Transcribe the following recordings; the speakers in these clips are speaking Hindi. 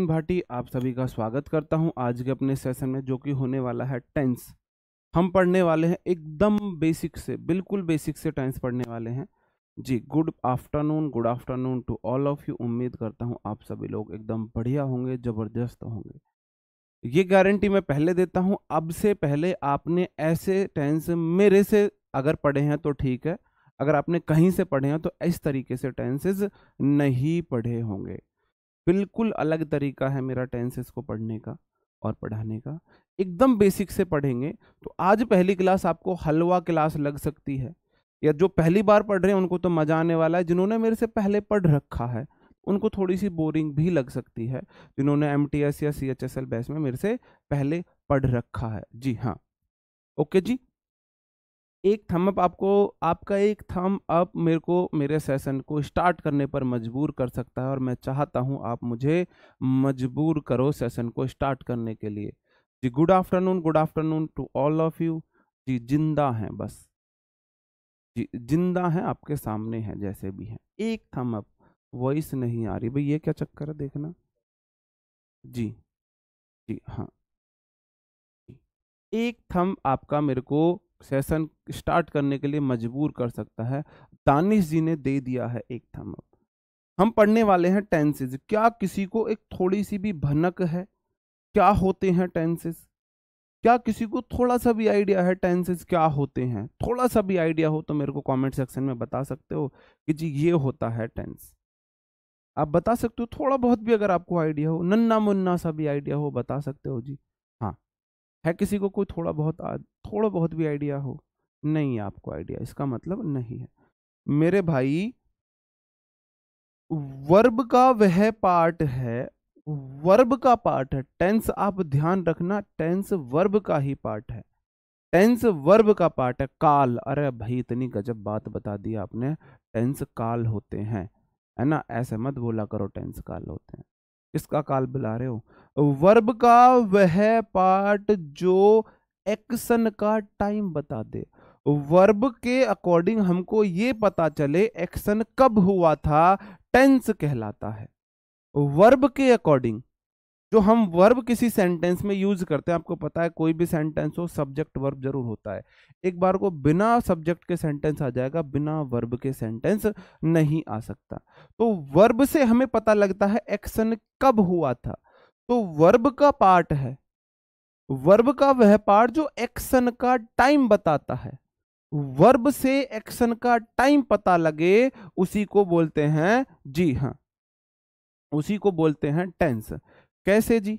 भाटी आप सभी का स्वागत करता हूं आज के अपने सेशन में जो कि होने वाला है टेंस हम पढ़ने वाले हैं एकदम बेसिक से बिल्कुल बेसिक से टेंस पढ़ने वाले हैं जी good afternoon good afternoon to all of you उम्मीद करता हूं आप सभी लोग एकदम बढ़िया होंगे ज़बरदस्त होंगे ये गारंटी मैं पहले देता हूँ अब से पहले आपने ऐसे टेंस मेरे से अगर पढ़े हैं तो ठीक है अगर आपने कहीं से पढ़े हैं तो इस तरीके से टेंसेज नहीं पढ़े होंगे बिल्कुल अलग तरीका है मेरा टेंसेस को पढ़ने का और पढ़ाने का एकदम बेसिक से पढ़ेंगे तो आज पहली क्लास आपको हलवा क्लास लग सकती है या जो पहली बार पढ़ रहे हैं उनको तो मज़ा आने वाला है जिन्होंने मेरे से पहले पढ़ रखा है उनको थोड़ी सी बोरिंग भी लग सकती है जिन्होंने एम या सी एच बेस में मेरे से पहले पढ़ रखा है जी हाँ ओके जी एक थम अप आपको आपका एक थम अप मेरे को मेरे सेशन को स्टार्ट करने पर मजबूर कर सकता है और मैं चाहता हूं आप मुझे मजबूर करो सेशन को स्टार्ट करने के लिए जी good afternoon good afternoon to all of you जी जिंदा हैं बस जी जिंदा हैं आपके सामने हैं जैसे भी हैं एक थम अप वॉइस नहीं आ रही भाई ये क्या चक्कर है देखना जी जी हाँ एक थम आपका मेरे को सेशन स्टार्ट करने के लिए मजबूर कर सकता है दानिश जी ने दे दिया है एक थम हम पढ़ने वाले हैं टेंसेज क्या किसी को एक थोड़ी सी भी भनक है क्या होते हैं टेंसेज क्या किसी को थोड़ा सा भी आइडिया है टेंसेज क्या होते हैं थोड़ा सा भी आइडिया हो तो मेरे को कमेंट सेक्शन में बता सकते हो कि जी ये होता है टेंस आप बता सकते हो थोड़ा बहुत भी अगर आपको आइडिया हो नन्ना मुन्ना सा भी आइडिया हो बता सकते हो जी है किसी को कोई थोड़ा बहुत थोड़ा बहुत भी आइडिया हो नहीं आपको आइडिया इसका मतलब नहीं है मेरे भाई वर्ब का वह पार्ट है वर्ब का पार्ट है टेंस आप ध्यान रखना टेंस वर्ब का ही पार्ट है टेंस वर्ब का पार्ट है काल अरे भाई इतनी गजब बात बता दी आपने टेंस काल होते हैं है ना ऐसे मत बोला करो टेंस काल होते हैं इसका काल बुला रहे हो वर्ब का वह पार्ट जो एक्शन का टाइम बता दे वर्ब के अकॉर्डिंग हमको ये पता चले एक्शन कब हुआ था टेंस कहलाता है वर्ब के अकॉर्डिंग जो हम वर्ब किसी सेंटेंस में यूज करते हैं आपको पता है कोई भी सेंटेंस हो सब्जेक्ट वर्ब जरूर होता है एक बार को बिना सब्जेक्ट के सेंटेंस आ जाएगा बिना वर्ब के सेंटेंस नहीं आ सकता तो वर्ब से हमें पता लगता है एक्शन कब हुआ था तो वर्ब का पार्ट है वर्ब का वह पार्ट जो एक्शन का टाइम बताता है वर्ब से एक्शन का टाइम पता लगे उसी को बोलते हैं जी हाँ उसी को बोलते हैं टेंस कैसे जी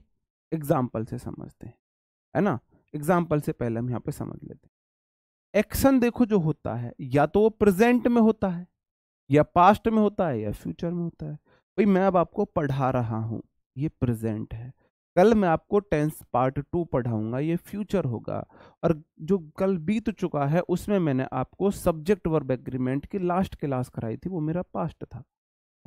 एग्जाम्पल से समझते हैं है ना एग्जाम्पल से पहले हम यहाँ पे समझ लेते हैं एक्शन देखो जो होता है या तो वो प्रेजेंट में होता है या पास्ट में होता है या फ्यूचर में होता है भाई मैं अब आपको पढ़ा रहा हूँ ये प्रेजेंट है कल मैं आपको टेंस पार्ट टू पढ़ाऊंगा ये फ्यूचर होगा और जो कल बीत चुका है उसमें मैंने आपको सब्जेक्ट वर्ब एग्रीमेंट की लास्ट क्लास कराई थी वो मेरा पास्ट था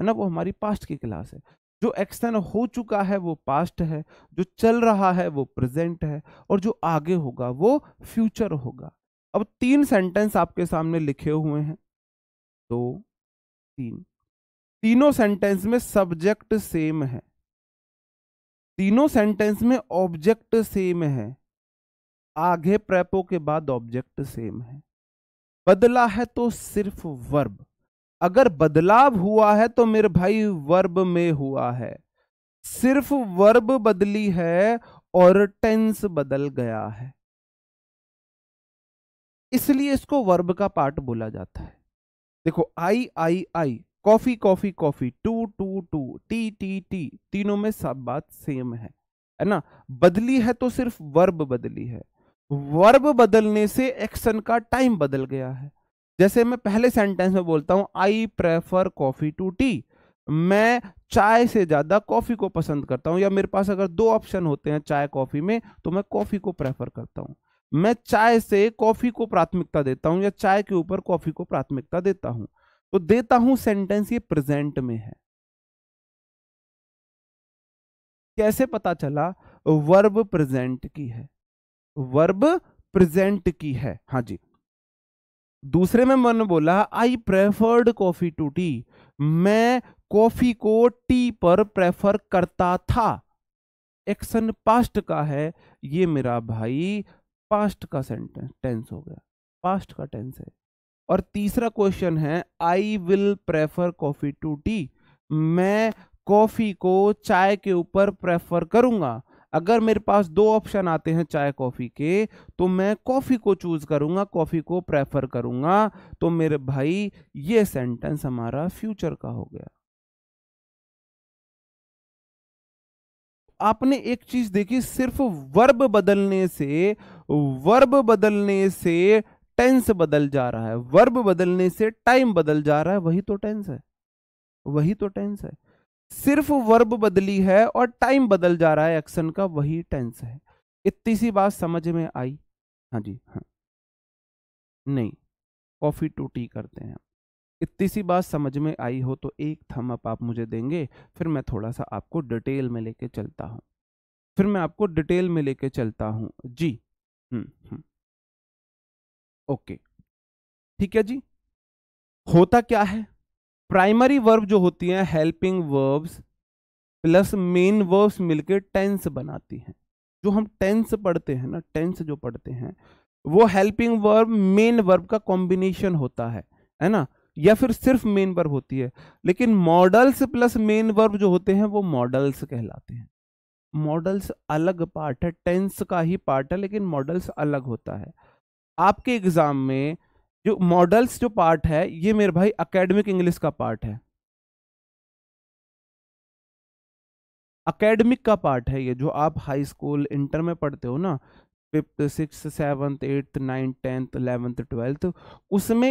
है ना वो हमारी पास्ट की क्लास है जो एक्शन हो चुका है वो पास्ट है जो चल रहा है वो प्रेजेंट है और जो आगे होगा वो फ्यूचर होगा अब तीन सेंटेंस आपके सामने लिखे हुए हैं दो तीन तीनों सेंटेंस में सब्जेक्ट सेम है तीनों सेंटेंस में ऑब्जेक्ट सेम है आगे प्रेपो के बाद ऑब्जेक्ट सेम है बदला है तो सिर्फ वर्ब अगर बदलाव हुआ है तो मेरे भाई वर्ब में हुआ है सिर्फ वर्ब बदली है और टेंस बदल गया है इसलिए इसको वर्ब का पार्ट बोला जाता है देखो I I I coffee coffee coffee to to to tea tea tea तीनों में सब बात सेम है है ना बदली है तो सिर्फ वर्ब बदली है वर्ब बदलने से एक्शन का टाइम बदल गया है जैसे मैं पहले सेंटेंस में बोलता हूँ I prefer coffee to tea मैं चाय से ज़्यादा कॉफ़ी को पसंद करता हूँ या मेरे पास अगर दो ऑप्शन होते हैं चाय कॉफ़ी में तो मैं कॉफ़ी को प्रेफर करता हूँ मैं चाय से कॉफ़ी को प्राथमिकता देता हूँ या चाय के ऊपर कॉफ़ी को प्राथमिकता देता हूँ तो देता हूँ सेंटेंस ये प्रेजेंट में है कैसे पता चला वर्ब प्रेजेंट की है वर्ब प्रेजेंट की है हाँ जी दूसरे में मन बोला I preferred coffee to tea मैं कॉफी को टी पर प्रेफर करता था एक्शन पास्ट का है ये मेरा भाई पास्ट का सेंटेंस टेंस हो गया पास्ट का टेंस है और तीसरा क्वेश्चन है I will prefer coffee to tea मैं कॉफी को चाय के ऊपर प्रेफर करूंगा अगर मेरे पास दो ऑप्शन आते हैं चाय कॉफ़ी के तो मैं कॉफ़ी को चूज़ करूंगा कॉफ़ी को प्रेफर करूंगा तो मेरे भाई ये सेंटेंस हमारा फ्यूचर का हो गया आपने एक चीज़ देखी सिर्फ वर्ब बदलने से वर्ब बदलने से टेंस बदल जा रहा है वर्ब बदलने से टाइम बदल जा रहा है वही तो टेंस है वही तो टेंस है सिर्फ वर्ब बदली है और टाइम बदल जा रहा है एक्शन का वही टेंस है इतनी सी बात समझ में आई हाँ जी हाँ नहीं कॉफ़ी टूटी करते हैं इतनी सी बात समझ में आई हो तो एक थम अप आप मुझे देंगे फिर मैं थोड़ा सा आपको डिटेल में लेके चलता हूँ फिर मैं आपको डिटेल में लेके चलता हूँ जी हम्म हम्म ओके ठीक है जी होता क्या है प्राइमरी वर्ब जो होती है helping verbs plus main verbs मिलके टेंस बनाती हैं जो हम टेंस पढ़ते हैं ना टेंस जो पढ़ते हैं वो हेल्पिंग वर्ब मेन वर्ब का कॉम्बिनेशन होता है है ना या फिर सिर्फ मेन वर्ब होती है लेकिन मॉडल्स प्लस मेन वर्ब जो होते हैं वो मॉडल्स कहलाते हैं मॉडल्स अलग पार्ट है टेंस का ही पार्ट है लेकिन मॉडल्स अलग होता है आपके एग्जाम में जो मॉडल्स जो पार्ट है ये मेरे भाई अकेडमिक इंग्लिश का पार्ट है अकेडमिक का पार्ट है ये जो आप हाई स्कूल इंटर में पढ़ते हो ना fifth six seventh eighth ninth tenth eleventh twelfth उसमें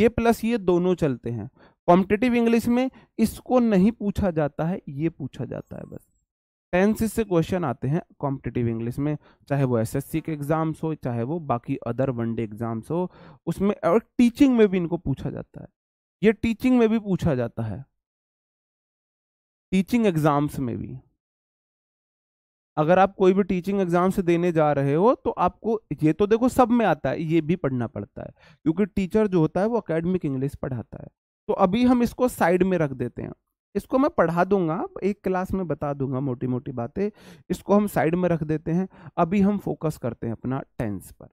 ये प्लस ये दोनों चलते हैं कॉम्पिटेटिव इंग्लिश में इसको नहीं पूछा जाता है ये पूछा जाता है बस टेंसेस से क्वेश्चन आते हैं कॉम्पिटिटिव इंग्लिश में चाहे वो एसएससी के एग्ज़ाम्स हो चाहे वो बाकी अदर वनडे एग्ज़ाम्स हो उसमें और टीचिंग में भी इनको पूछा जाता है ये टीचिंग में भी पूछा जाता है टीचिंग एग्ज़ाम्स में भी अगर आप कोई भी टीचिंग एग्जाम से देने जा रहे हो तो आपको ये तो देखो सब में आता है ये भी पढ़ना पड़ता है क्योंकि टीचर जो होता है वो अकेडमिक इंग्लिश पढ़ाता है तो अभी हम इसको साइड में रख देते हैं इसको मैं पढ़ा दूंगा एक क्लास में बता दूंगा मोटी मोटी बातें इसको हम साइड में रख देते हैं अभी हम फोकस करते हैं अपना टेंस पर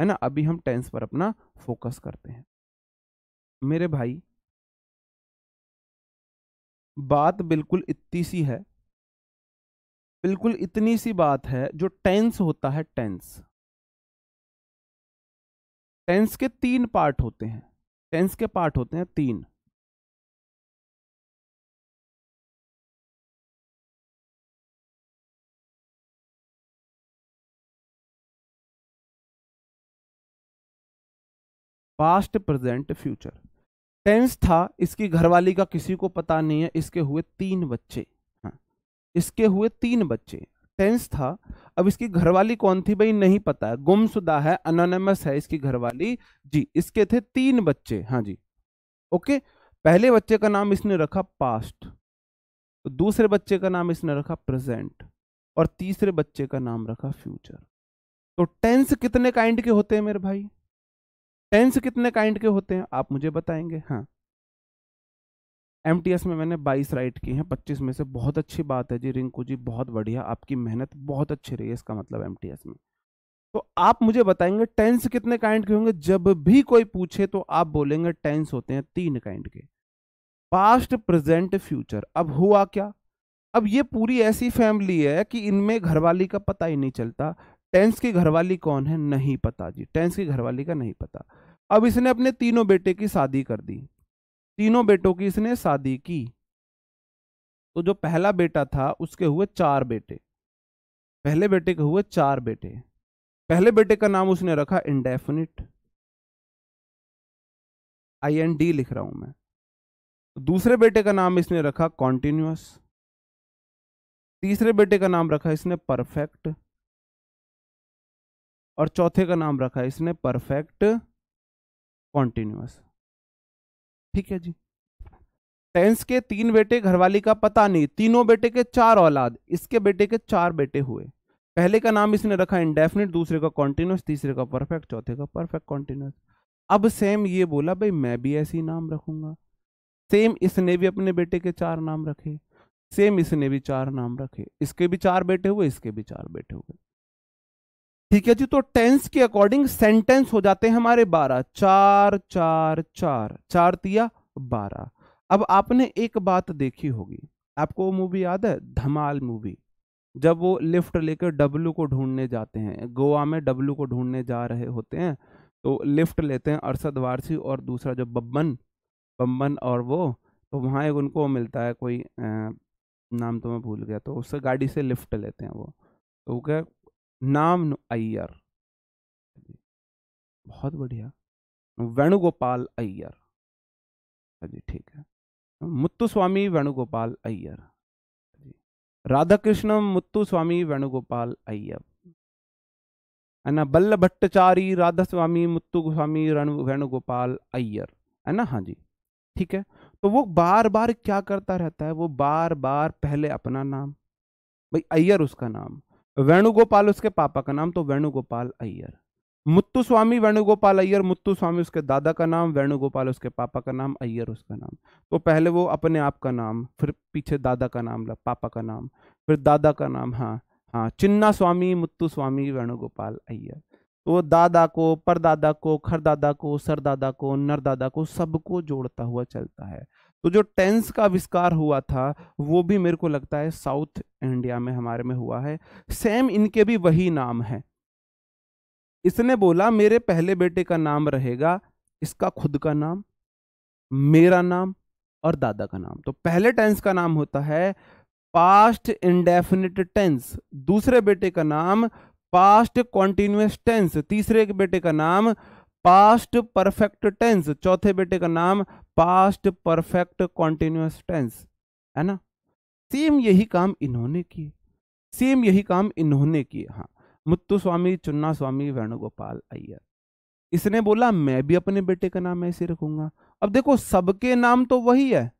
है ना अभी हम टेंस पर अपना फोकस करते हैं मेरे भाई बात बिल्कुल इतनी सी है बिल्कुल इतनी सी बात है जो टेंस होता है टेंस टेंस के तीन पार्ट होते हैं टेंस के पार्ट होते हैं तीन पास्ट प्रेजेंट फ्यूचर टेंस था इसकी घरवाली का किसी को पता नहीं है इसके हुए तीन बच्चे हाँ इसके हुए तीन बच्चे टेंस था अब इसकी घरवाली कौन थी भाई नहीं पता है गुमशुदा है अनोनमस है इसकी घरवाली जी इसके थे तीन बच्चे हाँ जी ओके पहले बच्चे का नाम इसने रखा पास्ट तो दूसरे बच्चे का नाम इसने रखा प्रेजेंट और तीसरे बच्चे का नाम रखा फ्यूचर तो टेंस कितने काइंड के होते हैं मेरे भाई टेंस कितने काइंड के होते हैं आप मुझे बताएंगे हाँ एम में मैंने 22 राइट की हैं 25 में से बहुत अच्छी बात है जी रिंकू जी बहुत बढ़िया आपकी मेहनत बहुत अच्छी रही है इसका मतलब एम में तो आप मुझे बताएंगे टेंस कितने काइंड के होंगे जब भी कोई पूछे तो आप बोलेंगे टेंस होते हैं तीन काइंड के पास्ट प्रेजेंट फ्यूचर अब हुआ क्या अब ये पूरी ऐसी फैमिली है कि इनमें घरवाली का पता ही नहीं चलता टेंस की घरवाली कौन है नहीं पता जी टेंस की घरवाली का नहीं पता अब इसने अपने तीनों बेटे की शादी कर दी तीनों बेटों की इसने शादी की तो जो पहला बेटा था उसके हुए चार बेटे पहले बेटे के हुए चार बेटे पहले बेटे का नाम उसने रखा इंडेफिनिट आई एन डी लिख रहा हूं मैं दूसरे बेटे का नाम इसने रखा कॉन्टिन्यूस तीसरे बेटे का नाम रखा इसने परफेक्ट और चौथे का नाम रखा है इसने परफेक्ट कॉन्टिन्यूस ठीक है जी टेंस के तीन बेटे घरवाली का पता नहीं तीनों बेटे के चार औलाद इसके बेटे के चार बेटे हुए पहले का नाम इसने रखा इंडेफिनिट दूसरे का कॉन्टिन्यूस तीसरे का परफेक्ट चौथे का परफेक्ट कॉन्टिन्यूस अब सेम ये बोला भाई मैं भी ऐसे ही नाम रखूंगा सेम इसने भी अपने बेटे के चार नाम रखे सेम इसने भी चार नाम रखे इसके भी चार बेटे हुए इसके भी चार बेटे हुए ठीक है जी तो टेंस के अकॉर्डिंग सेंटेंस हो जाते हैं हमारे बारह चार चार चार चार तिया बारह अब आपने एक बात देखी होगी आपको वो मूवी याद है धमाल मूवी जब वो लिफ्ट लेकर डब्लू को ढूंढने जाते हैं गोवा में डब्लू को ढूंढने जा रहे होते हैं तो लिफ्ट लेते हैं अरसद वारसी और दूसरा जो बब्बन बम्बन और वो तो वहाँ एक उनको मिलता है कोई नाम तो मैं भूल गया तो उससे गाड़ी से लिफ्ट लेते हैं वो तो वो क्या नाम अय्यर बहुत बढ़िया वेणुगोपाल अय्यर हाँ जी ठीक है मुत्तु स्वामी वेणुगोपाल अय्यर जी राधा कृष्ण मुत्तु स्वामी वेणुगोपाल अय्यर है ना बल्ल भट्टाचारी राधा स्वामी मुत्तु स्वामी वेणुगोपाल अय्यर है ना हाँ जी ठीक है तो वो बार बार क्या करता रहता है वो बार बार पहले अपना नाम भाई अय्यर उसका नाम वेणुगोपाल उसके पापा का नाम तो वेणुगोपाल अय्यर मुत्तु स्वामी वेणुगोपाल अय्यर मुत्तु स्वामी उसके दादा का नाम वेणुगोपाल उसके पापा का नाम अय्यर उसका नाम तो पहले वो अपने आप का नाम फिर पीछे दादा का नाम पापा का नाम फिर दादा का नाम हाँ हाँ चिन्ना स्वामी मुत्तु स्वामी वेणुगोपाल अय्यर तो वो दादा को परदादा को खरदादा को सरदादा को नरदादा को सबको जोड़ता हुआ चलता है तो जो टेंस का आविष्कार हुआ था वो भी मेरे को लगता है साउथ इंडिया में हमारे में हुआ है सेम इनके भी वही नाम है इसने बोला मेरे पहले बेटे का नाम रहेगा इसका खुद का नाम मेरा नाम और दादा का नाम तो पहले टेंस का नाम होता है पास्ट इंडेफिनिट टेंस दूसरे बेटे का नाम पास्ट कॉन्टिन्यूस टेंस तीसरे बेटे का नाम पास्ट परफेक्ट टेंस चौथे बेटे का नाम पास्ट परफेक्ट कॉन्टिन्यूस टेंस है ना सेम यही काम इन्होंने किए सेम यही काम इन्होंने किए हाँ मुत्तु स्वामी चुन्ना स्वामी वेणुगोपाल अय्यर इसने बोला मैं भी अपने बेटे का नाम ऐसे रखूंगा अब देखो सबके नाम तो वही है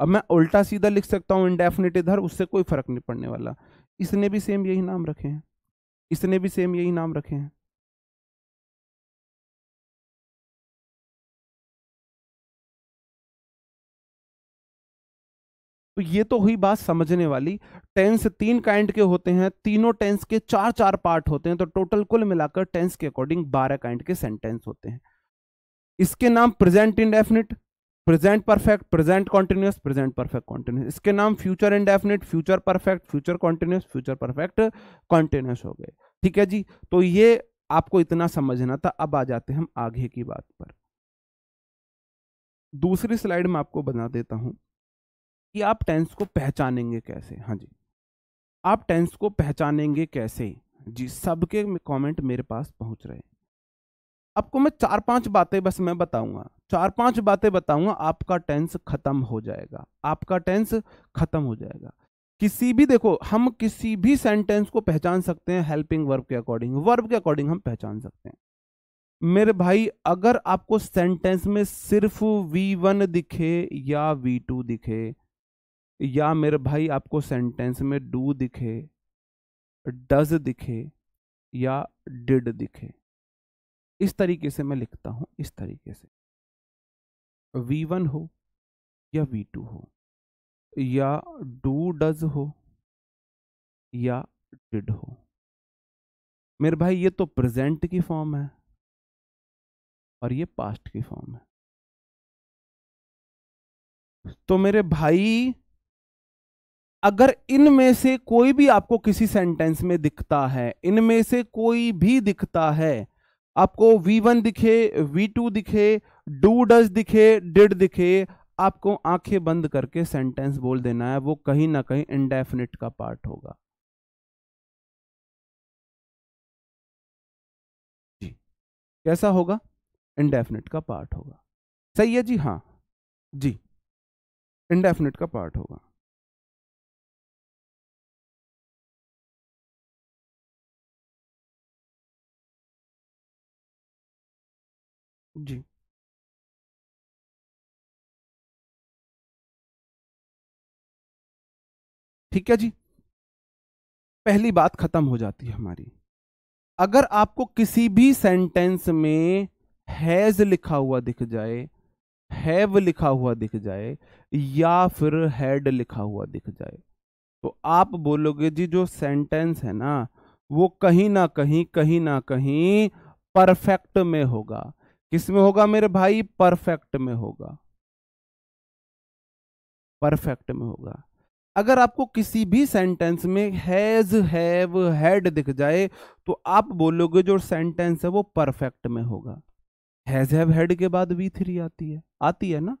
अब मैं उल्टा सीधा लिख सकता हूं इनडेफिनेट इधर उससे कोई फर्क नहीं पड़ने वाला इसने भी सेम यही नाम रखे हैं इसने भी सेम यही नाम रखे हैं तो ये तो हुई बात समझने वाली टेंस तीन काइंड के होते हैं तीनों टेंस के चार चार पार्ट होते हैं तो टोटल कुल मिलाकर टेंस के अकॉर्डिंग बारह काइंड के सेंटेंस होते हैं इसके नाम present indefinite present perfect present continuous present perfect continuous इसके नाम future indefinite future perfect future continuous future perfect continuous हो गए ठीक है जी तो ये आपको इतना समझना था अब आ जाते हैं हम आगे की बात पर दूसरी स्लाइड में आपको बना देता हूं कि आप टेंस को पहचानेंगे कैसे हाँ जी आप टेंस को पहचानेंगे कैसे जी सबके कमेंट मेरे पास पहुंच रहे हैं आपको मैं चार पांच बातें बस मैं बताऊंगा चार पांच बातें बताऊंगा आपका टेंस खत्म हो जाएगा आपका टेंस खत्म हो जाएगा किसी भी देखो हम किसी भी सेंटेंस को पहचान सकते हैं हेल्पिंग वर्ब के अकॉर्डिंग वर्ब के अकॉर्डिंग हम पहचान सकते हैं मेरे भाई अगर आपको सेंटेंस में सिर्फ V1 दिखे या V2 दिखे या मेरे भाई आपको सेंटेंस में डू दिखे डज दिखे या डिड दिखे इस तरीके से मैं लिखता हूं इस तरीके से v1 हो या v2 हो या डू डज हो या डिड हो मेरे भाई ये तो प्रेजेंट की फॉर्म है और ये पास्ट की फॉर्म है तो मेरे भाई अगर इनमें से कोई भी आपको किसी सेंटेंस में दिखता है इनमें से कोई भी दिखता है आपको V1 दिखे V2 दिखे डू डज दिखे डिड दिखे आपको आंखें बंद करके सेंटेंस बोल देना है वो कहीं ना कहीं इनडेफिनिट का पार्ट होगा जी कैसा होगा इनडेफिनिट का पार्ट होगा सही है जी हाँ जी इनडेफिनिट का पार्ट होगा जी ठीक है जी पहली बात खत्म हो जाती है हमारी अगर आपको किसी भी सेंटेंस में हैज लिखा हुआ दिख जाए हैव लिखा हुआ दिख जाए या फिर हैड लिखा हुआ दिख जाए तो आप बोलोगे जी जो सेंटेंस है ना वो कहीं ना कहीं कहीं ना कहीं परफेक्ट में होगा किस में होगा मेरे भाई परफेक्ट में होगा परफेक्ट में होगा अगर आपको किसी भी सेंटेंस में हैज हैव हैड दिख जाए तो आप बोलोगे जो सेंटेंस है वो परफेक्ट में होगा हैज हैव हैड के बाद वी थ्री आती है आती है ना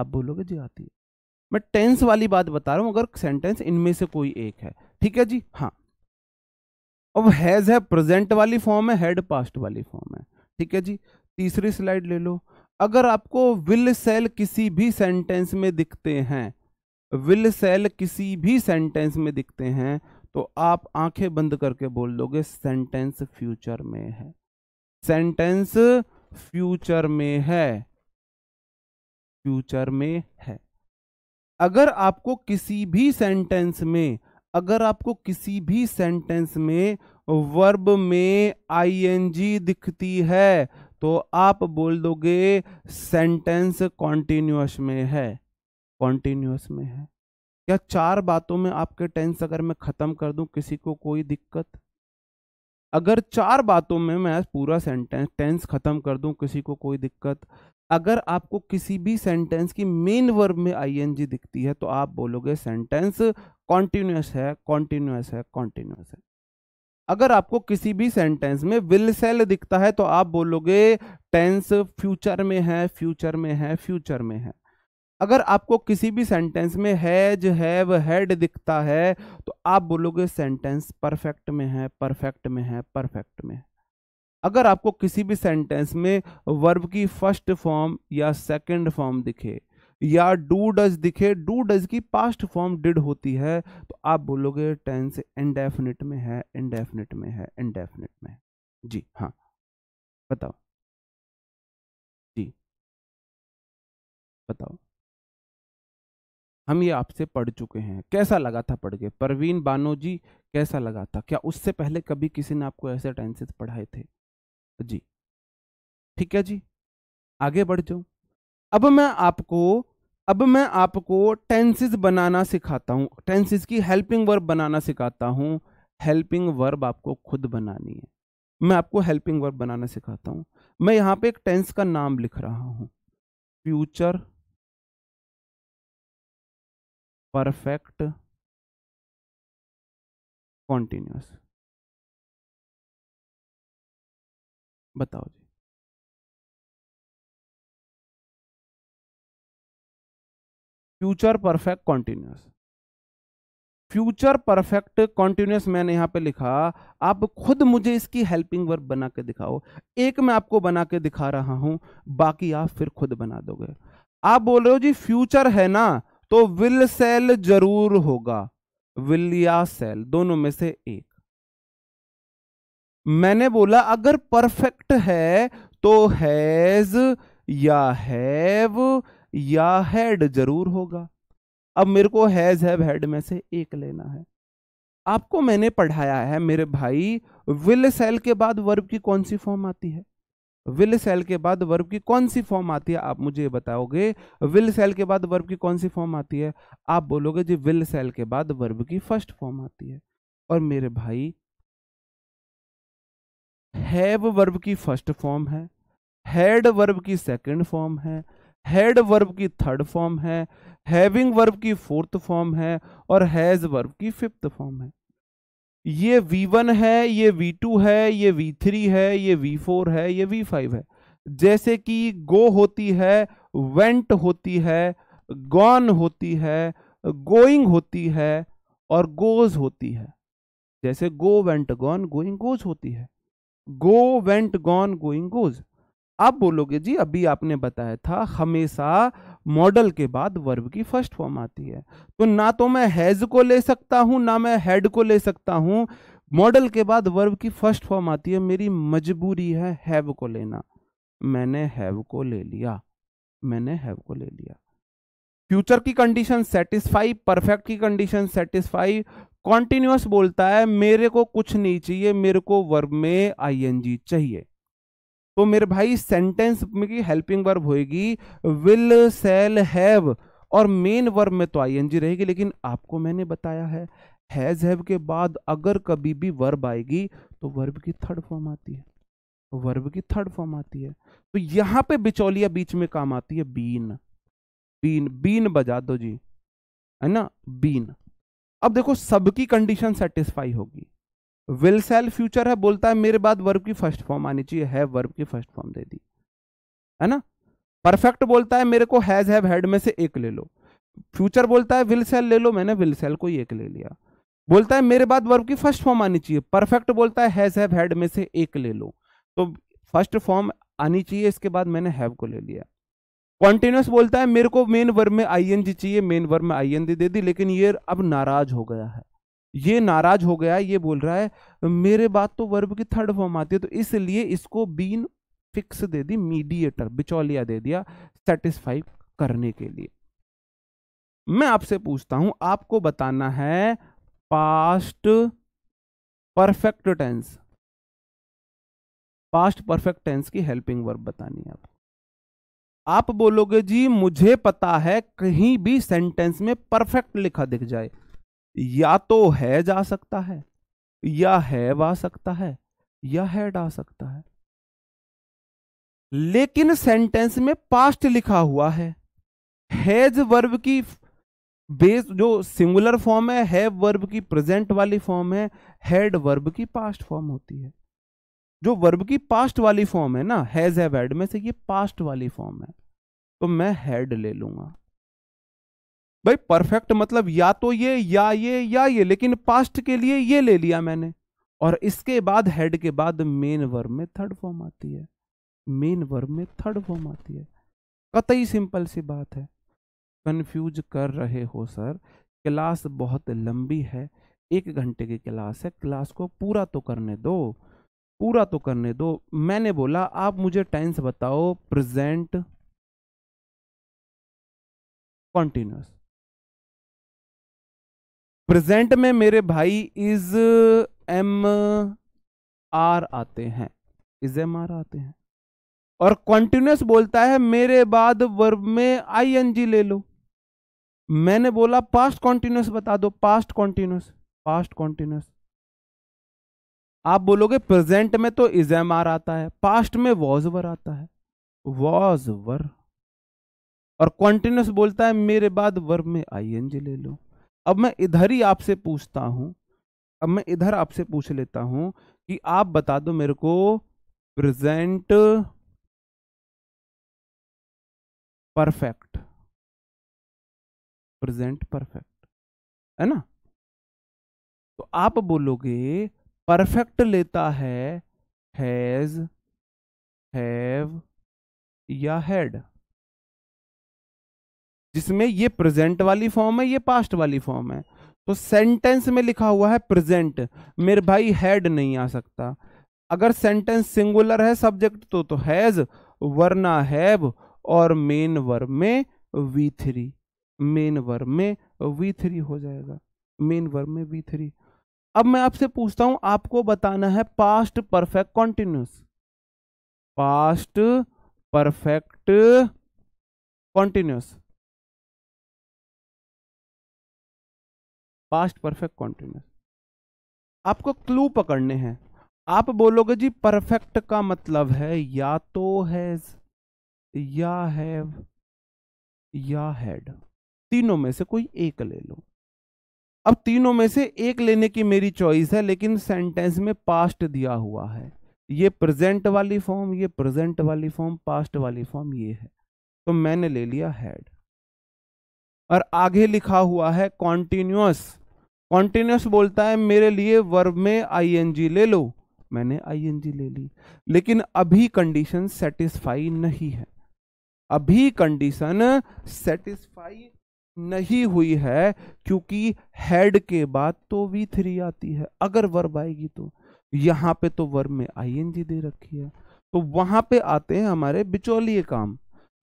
आप बोलोगे जी आती है मैं टेंस वाली बात बता रहा हूं अगर सेंटेंस इनमें से कोई एक है ठीक है जी हाँ अब हैज है प्रेजेंट वाली फॉर्म है हेड पास्ट वाली फॉर्म है ठीक है जी तीसरी स्लाइड ले लो अगर आपको विल सेल किसी भी सेंटेंस में दिखते हैं विल सेल किसी भी सेंटेंस में दिखते हैं तो आप आंखें बंद करके बोल दोगे सेंटेंस फ्यूचर में है सेंटेंस फ्यूचर में है फ्यूचर में है अगर आपको किसी भी सेंटेंस में अगर आपको किसी भी सेंटेंस में वर्ब में आईएनजी दिखती है तो आप बोल दोगे सेंटेंस कॉन्टिन्यूस में है कॉन्टिन्यूस में है क्या चार बातों में आपके टेंस अगर मैं ख़त्म कर दूं किसी को कोई दिक्कत अगर चार बातों में मैं पूरा सेंटेंस टेंस ख़त्म कर दूं किसी को कोई दिक्कत अगर आपको किसी भी सेंटेंस की मेन वर्ब में आईएनजी दिखती है तो आप बोलोगे सेंटेंस कॉन्टिन्यूस है कॉन्टिन्यूस है कॉन्टिन्यूस है अगर आपको किसी भी सेंटेंस में विल सेल दिखता है तो आप बोलोगे टेंस फ्यूचर में है फ्यूचर में है फ्यूचर में है अगर आपको किसी भी सेंटेंस में हैज हैव हैड दिखता है तो आप बोलोगे सेंटेंस परफेक्ट में है परफेक्ट में है परफेक्ट में है अगर आपको किसी भी सेंटेंस में वर्ब की फर्स्ट फॉर्म या सेकंड फॉर्म दिखे या डू डज दिखे डू डज की पास्ट फॉर्म डिड होती है तो आप बोलोगे टेंस इंडेफिनिट में है इनडेफिनिट में है इनडेफिनिट में जी हाँ बताओ जी बताओ हम ये आपसे पढ़ चुके हैं कैसा लगा था पढ़ के परवीन बानो जी कैसा लगा था क्या उससे पहले कभी किसी ने आपको ऐसे टेंसेस पढ़ाए थे जी ठीक है जी आगे बढ़ जाओ अब मैं आपको अब मैं आपको टेंसेस बनाना सिखाता हूँ टेंसेस की हेल्पिंग वर्ब बनाना सिखाता हूँ हेल्पिंग वर्ब आपको खुद बनानी है मैं आपको हेल्पिंग वर्ब बनाना सिखाता हूँ मैं यहाँ पे एक टेंस का नाम लिख रहा हूँ फ्यूचर परफेक्ट कॉन्टिन्यूस बताओ जी future perfect continuous future perfect continuous मैंने यहां पे लिखा आप खुद मुझे इसकी हेल्पिंग वर्क बना के दिखाओ एक मैं आपको बना के दिखा रहा हूं बाकी आप फिर खुद बना दोगे आप बोल रहे हो जी फ्यूचर है ना तो विल सेल जरूर होगा विल या सेल दोनों में से एक मैंने बोला अगर परफेक्ट है तो हैज या हैव या हैड जरूर होगा अब मेरे को हैज हैव हैड में से एक लेना है आपको मैंने पढ़ाया है मेरे भाई विल सेल के बाद वर्ब की कौन सी फॉर्म आती है विल सेल के बाद वर्ब की कौन सी फॉर्म आती है आप मुझे बताओगे विल सेल के बाद वर्ब की कौन सी फॉर्म आती है आप बोलोगे जी विल सेल के बाद वर्ब की फर्स्ट फॉर्म आती है और मेरे भाई हैव वर्ब की फर्स्ट फॉर्म है हैड वर्ब की सेकंड फॉर्म है हैड वर्ब की थर्ड फॉर्म है हैविंग वर्ब की फोर्थ फॉर्म है और हैज वर्ब की फिफ्थ फॉर्म है ये V1 है ये V2 है ये V3 है ये V4 है ये V5 है जैसे कि गो होती है वेंट होती है गॉन होती है गोइंग होती है और गोज होती है जैसे go went gone going goes होती है go went gone going goes आप बोलोगे जी अभी आपने बताया था हमेशा मॉडल के बाद वर्ब की फर्स्ट फॉर्म आती है तो ना तो मैं हैज को ले सकता हूं ना मैं हेड को ले सकता हूं मॉडल के बाद वर्ब की फर्स्ट फॉर्म आती है मेरी मजबूरी है हैव को लेना मैंने हैव को ले लिया मैंने हैव को ले लिया फ्यूचर की कंडीशन सेटिस्फाई परफेक्ट की कंडीशन सेटिस्फाई कॉन्टिन्यूस बोलता है मेरे को कुछ नहीं चाहिए मेरे को वर्ब में आईएनजी चाहिए तो मेरे भाई सेंटेंस में की हेल्पिंग वर्ब होएगी विल सेल हैव और मेन वर्ब में तो आईएनजी रहेगी लेकिन आपको मैंने बताया है हैज हैव के बाद अगर कभी भी वर्ब आएगी तो वर्ब की थर्ड फॉर्म आती है वर्ब की थर्ड फॉर्म आती है तो, तो यहां पे बिचौलिया बीच में काम आती है बीन बीन बीन बजा दो जी है ना बीन अब देखो सबकी कंडीशन सेटिस्फाई होगी विल सेल फ्यूचर है बोलता है मेरे बाद वर्ब की फर्स्ट फॉर्म आनी चाहिए है वर्ब की फर्स्ट फॉर्म दे दी है ना परफेक्ट बोलता है मेरे को हैज हैव हैड में से एक ले लो फ्यूचर बोलता है विल सेल ले लो मैंने विल सेल को एक ले लिया बोलता है मेरे बाद वर्ब की फर्स्ट फॉर्म आनी चाहिए परफेक्ट बोलता है हैज हैव हैड में से एक ले लो तो फर्स्ट फॉर्म आनी चाहिए इसके बाद मैंने हैव को ले लिया कॉन्टिन्यूस बोलता है मेरे को मेन वर्ब में आई चाहिए मेन वर्ब में आई दे दी लेकिन ये अब नाराज हो गया है ये नाराज हो गया ये बोल रहा है मेरे बात तो वर्ब की थर्ड फॉर्म आती है तो इसलिए इसको बीन फिक्स दे दी मीडिएटर बिचौलिया दे दिया सेटिस्फाई करने के लिए मैं आपसे पूछता हूं आपको बताना है past perfect tense past perfect tense की हेल्पिंग वर्ब बतानी है आपको आप बोलोगे जी मुझे पता है कहीं भी सेंटेंस में परफेक्ट लिखा दिख जाए या तो है जा सकता है या है वा सकता है या है डा सकता है लेकिन सेंटेंस में पास्ट लिखा हुआ है हैज वर्ब की बेस जो सिंगुलर फॉर्म है हैव वर्ब की प्रेजेंट वाली फॉर्म है हैड वर्ब की पास्ट फॉर्म होती है जो वर्ब की पास्ट वाली फॉर्म है ना हैज हैव हैड में से ये पास्ट वाली फॉर्म है तो मैं हैड ले लूंगा भाई परफेक्ट मतलब या तो ये या ये या ये लेकिन पास्ट के लिए ये ले लिया मैंने और इसके बाद हेड के बाद मेन वर्ब में थर्ड फॉर्म आती है मेन वर्ब में थर्ड फॉर्म आती है कतई सिंपल सी बात है कंफ्यूज कर रहे हो सर क्लास बहुत लंबी है एक घंटे की क्लास है क्लास को पूरा तो करने दो पूरा तो करने दो मैंने बोला आप मुझे टेंस बताओ प्रेजेंट कॉन्टिन्यूस प्रेजेंट में मेरे भाई इज एम आर आते हैं इज एम आर आते हैं और कॉन्टिन्यूस बोलता है मेरे बाद वर्ब में आई एन जी ले लो मैंने बोला पास्ट कॉन्टिन्यूस बता दो पास्ट कॉन्टिन्यूस पास्ट कॉन्टिन्यूस आप बोलोगे प्रेजेंट में तो इज एम आर आता है पास्ट में वॉज वर आता है वॉज वर और कॉन्टिन्यूस बोलता है मेरे बाद वर्ब में आई एन जी ले लो अब मैं इधर ही आपसे पूछता हूं अब मैं इधर आपसे पूछ लेता हूं कि आप बता दो मेरे को प्रेजेंट परफेक्ट प्रेजेंट परफेक्ट है ना तो आप बोलोगे परफेक्ट लेता है हैज हैव या हैड जिसमें ये प्रेजेंट वाली फॉर्म है ये पास्ट वाली फॉर्म है तो सेंटेंस में लिखा हुआ है प्रेजेंट मेरे भाई हैड नहीं आ सकता अगर सेंटेंस सिंगुलर है सब्जेक्ट तो तो हैज वरना हैव और मेन वर्ब में वी थ्री मेन वर्ब में वी थ्री हो जाएगा मेन वर्ब में वी थ्री अब मैं आपसे पूछता हूं आपको बताना है past perfect continuous past perfect continuous past perfect continuous आपको क्लू पकड़ने हैं आप बोलोगे जी परफेक्ट का मतलब है या तो हैज या हैव या हैड तीनों में से कोई एक ले लो अब तीनों में से एक लेने की मेरी चॉइस है लेकिन सेंटेंस में पास्ट दिया हुआ है ये प्रेजेंट वाली फॉर्म ये प्रेजेंट वाली फॉर्म पास्ट वाली फॉर्म ये है तो मैंने ले लिया हैड और आगे लिखा हुआ है कॉन्टिन्यूस कॉन्टिन्यूस बोलता है मेरे लिए वर्ब में आईएनजी ले लो मैंने आईएनजी ले ली लेकिन अभी कंडीशन सेटिस्फाई नहीं है अभी कंडीशन सेटिस्फाई नहीं हुई है क्योंकि हेड के बाद तो वी थ्री आती है अगर वर्ब आएगी तो यहां पे तो वर्ब में आईएनजी दे रखी है तो वहां पे आते हैं हमारे बिचौलिए काम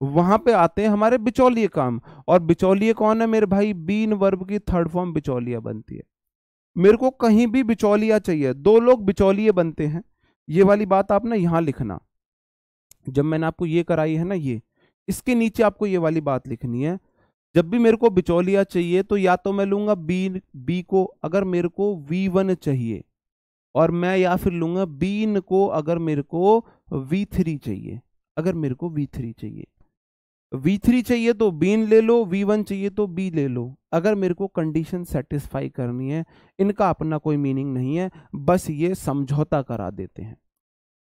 वहां पे आते हैं हमारे बिचौलिए काम और बिचौलिए कौन है मेरे भाई बीन वर्ब की थर्ड फॉर्म बिचौलिया बनती है मेरे को कहीं भी बिचौलिया चाहिए दो लोग बिचौलिए बनते हैं ये वाली बात आप ना यहां लिखना जब मैंने आपको ये कराई है ना ये इसके नीचे आपको ये वाली बात लिखनी है जब भी मेरे को बिचौलिया चाहिए तो या तो मैं लूंगा बीन बी को अगर मेरे को वी वन चाहिए और मैं या फिर लूंगा बीन को अगर मेरे को वी थ्री चाहिए अगर मेरे को वी थ्री चाहिए V3 चाहिए तो बीन ले लो V1 चाहिए तो B ले लो अगर मेरे को कंडीशन सेटिस्फाई करनी है इनका अपना कोई मीनिंग नहीं है बस ये समझौता करा देते हैं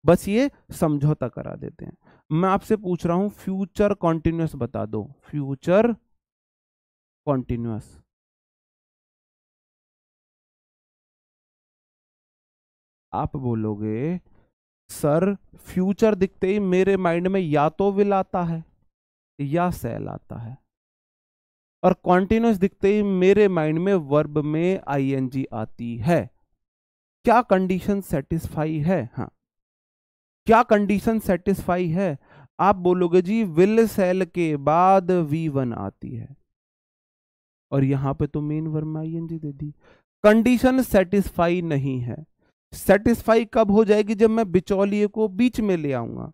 बस ये समझौता करा देते हैं मैं आपसे पूछ रहा हूं फ्यूचर कॉन्टिन्यूस बता दो फ्यूचर कॉन्टिन्यूस आप बोलोगे सर फ्यूचर दिखते ही मेरे माइंड में या तो विल आता है या सेल आता है और कॉन्टिन्यूस दिखते ही मेरे माइंड में वर्ब में आईएनजी आती है क्या कंडीशन सेटिस्फाई है हाँ क्या कंडीशन सेटिस्फाई है आप बोलोगे जी विल सेल के बाद वी वन आती है और यहां पे तो मेन वर्ब आईएनजी दे दी कंडीशन सेटिस्फाई नहीं है सेटिस्फाई कब हो जाएगी जब मैं बिचौलिए को बीच में ले आऊंगा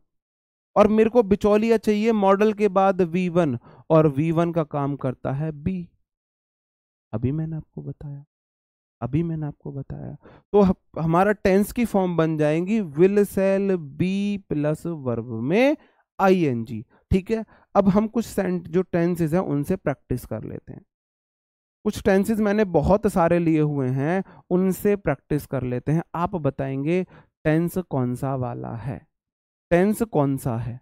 और मेरे को बिचौलिया चाहिए मॉडल के बाद V1 और V1 का काम करता है B अभी मैंने आपको बताया अभी मैंने आपको बताया तो हमारा टेंस की फॉर्म बन जाएंगी will shall be plus verb में आई एन जी ठीक है अब हम कुछ सेंट जो टेंसेज हैं उनसे प्रैक्टिस कर लेते हैं कुछ टेंसेज मैंने बहुत सारे लिए हुए हैं उनसे प्रैक्टिस कर लेते हैं आप बताएंगे टेंस कौन सा वाला है टेंस कौन सा है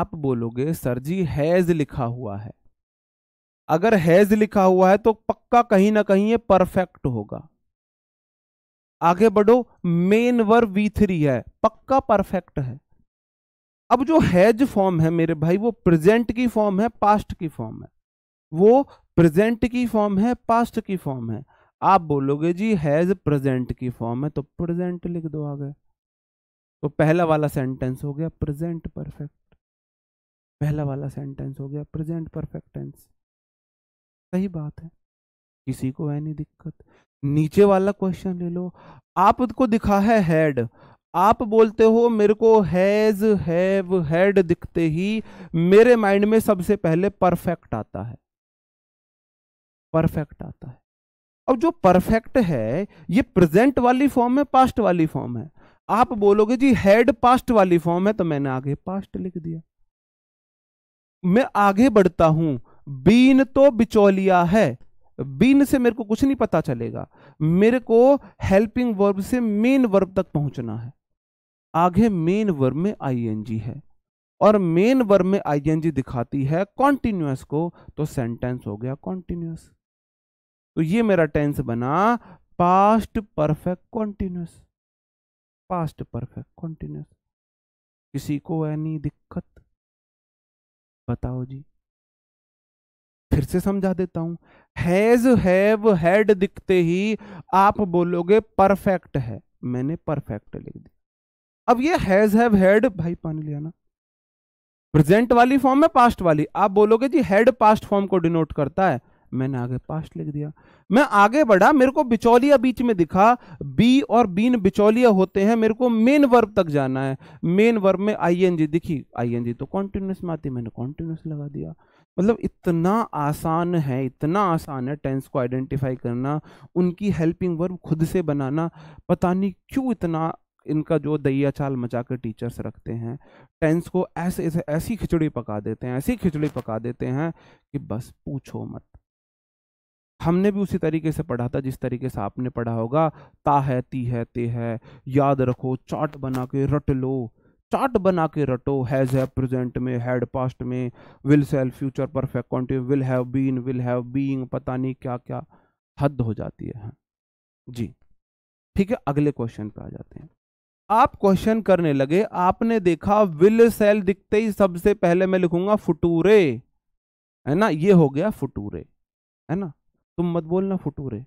आप बोलोगे सर जी हैज लिखा हुआ है अगर हैज लिखा हुआ है तो पक्का कहीं ना कहीं ये परफेक्ट होगा आगे बढ़ो मेन वर वी थ्री है पक्का परफेक्ट है अब जो हैज फॉर्म है मेरे भाई वो प्रेजेंट की फॉर्म है पास्ट की फॉर्म है वो प्रेजेंट की फॉर्म है पास्ट की फॉर्म है आप बोलोगे जी हैज प्रेजेंट की फॉर्म है तो प्रेजेंट लिख दो आगे तो पहला वाला सेंटेंस हो गया प्रेजेंट परफेक्ट पहला वाला सेंटेंस हो गया प्रेजेंट परफेक्ट टेंस सही बात है किसी को है नहीं दिक्कत नीचे वाला क्वेश्चन ले लो आपको दिखा है हेड आप बोलते हो मेरे को हैज हैव हेड दिखते ही मेरे माइंड में सबसे पहले परफेक्ट आता है परफेक्ट आता है अब जो परफेक्ट है ये प्रेजेंट वाली फॉर्म है पास्ट वाली फॉर्म है आप बोलोगे जी हेड पास्ट वाली फॉर्म है तो मैंने आगे पास्ट लिख दिया मैं आगे बढ़ता हूं बीन तो बिचौलिया है बीन से मेरे को कुछ नहीं पता चलेगा मेरे को हेल्पिंग वर्ब से मेन वर्ब तक पहुंचना है आगे मेन वर्ब में आईएनजी है और मेन वर्ब में आईएनजी दिखाती है कॉन्टिन्यूस को तो सेंटेंस हो गया कॉन्टिन्यूस तो ये मेरा टेंस बना past perfect continuous past perfect continuous किसी को एनी दिक्कत बताओ जी फिर से समझा देता हूं हैज हैव हैड दिखते ही आप बोलोगे परफेक्ट है मैंने परफेक्ट लिख दिया अब ये हैज हैव हैड भाई पानी लिया ना प्रेजेंट वाली फॉर्म में पास्ट वाली आप बोलोगे जी हेड पास्ट फॉर्म को डिनोट करता है मैंने आगे पास्ट लिख दिया मैं आगे बढ़ा मेरे को बिचौलिया बीच में दिखा बी और बीन बिचौलिया होते हैं मेरे को मेन वर्ब तक जाना है मेन वर्ब में आईएनजी दिखी आईएनजी तो कॉन्टिन्यूस में आती मैंने कॉन्टिन्यूस लगा दिया मतलब इतना आसान है इतना आसान है टेंस को आइडेंटिफाई करना उनकी हेल्पिंग वर्ब खुद से बनाना पता नहीं क्यों इतना इनका जो दैया चाल मचा कर टीचर्स रखते हैं टेंस को ऐसे ऐसी खिचड़ी पका देते हैं ऐसी खिचड़ी पका देते हैं कि बस पूछो मत हमने भी उसी तरीके से पढ़ा था जिस तरीके से आपने पढ़ा होगा ता है ती है ते है याद रखो चार्ट बना के रट लो चार्ट बना के रटो हैज़ है प्रेजेंट में हैड पास्ट में will shall future perfect continuous will have been will have being पता नहीं क्या क्या हद हो जाती है जी ठीक है अगले क्वेश्चन पे आ जाते हैं आप क्वेश्चन करने लगे आपने देखा विल सेल दिखते ही सबसे पहले मैं लिखूंगा फुटूरे है ना ये हो गया फुटूरे है ना तुम मत बोलना फुटूरे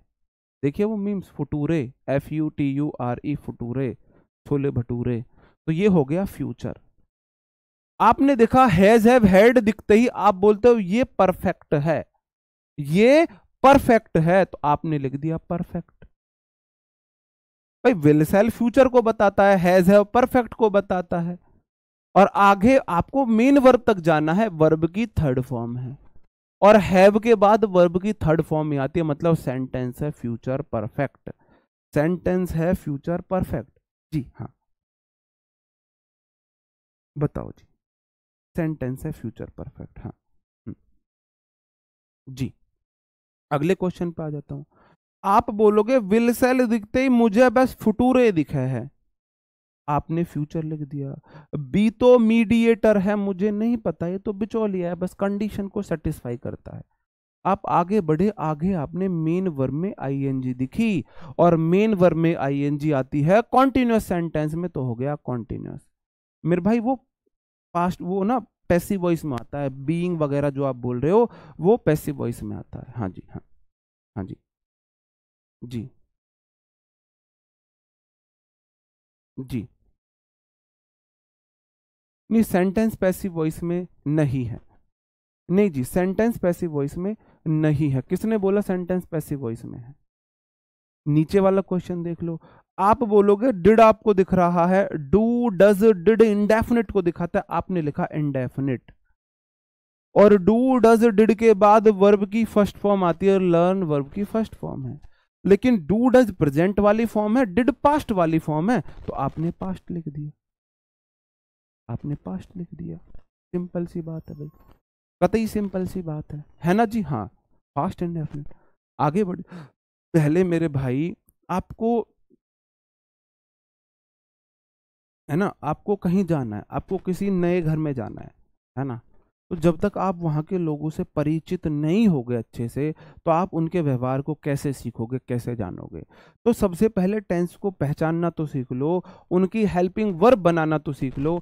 देखिए वो memes future F U T U R E future chole bhature तो ये हो गया फ्यूचर आपने देखा हैज हैव हेड दिखते ही आप बोलते हो ये परफेक्ट है ये परफेक्ट है तो आपने लिख दिया परफेक्ट भाई विल सेल फ्यूचर को बताता है हैज हैव परफेक्ट को बताता है और आगे आपको मेन वर्ब तक जाना है वर्ब की थर्ड फॉर्म है और हैव के बाद वर्ब की थर्ड फॉर्म में आती है मतलब सेंटेंस है फ्यूचर परफेक्ट सेंटेंस है फ्यूचर परफेक्ट जी हाँ बताओ जी सेंटेंस है फ्यूचर परफेक्ट हाँ हम्म। जी अगले क्वेश्चन पे आ जाता हूं आप बोलोगे विल सेल दिखते ही मुझे बस फुटूरे दिखे है आपने फ्यूचर लिख दिया बी तो मीडिएटर है मुझे नहीं पता ये तो बिचौलिया है बस कंडीशन को सेटिस्फाई करता है आप आगे बढ़े आगे आपने मेन वर्म में आईएनजी दिखी और मेन वर्म में आईएनजी आती है कॉन्टिन्यूस सेंटेंस में तो हो गया कॉन्टिन्यूस मेरे भाई वो पास्ट वो ना पैसिव वॉइस में आता है बीइंग वगैरह जो आप बोल रहे हो वो पैसिव वॉइस में आता है हाँ जी हाँ हाँ जी जी जी नहीं सेंटेंस पैसिव वॉइस में नहीं है नहीं जी सेंटेंस पैसिव वॉइस में नहीं है किसने बोला सेंटेंस पैसिव वॉइस में है नीचे वाला क्वेश्चन देख लो आप बोलोगे डिड आपको दिख रहा है डू डज डिड इंडेफिनिट को दिखाता है आपने लिखा इंडेफिनिट और डू डज डिड के बाद वर्ब की फर्स्ट फॉर्म आती है लर्न वर्ब की फर्स्ट फॉर्म है लेकिन डू डज प्रेजेंट वाली फॉर्म है डिड पास्ट वाली फॉर्म है तो आपने पास्ट लिख दिया आपने पास्ट लिख दिया सिंपल सी बात है भाई कतई सिंपल सी बात है है ना जी हाँ पास्ट एंड डेफिनेट आगे बढ़ पहले मेरे भाई आपको है ना आपको कहीं जाना है आपको किसी नए घर में जाना है है ना तो जब तक आप वहाँ के लोगों से परिचित नहीं होगे अच्छे से तो आप उनके व्यवहार को कैसे सीखोगे कैसे जानोगे तो सबसे पहले टेंस को पहचानना तो सीख लो उनकी हेल्पिंग वर्ब बनाना तो सीख लो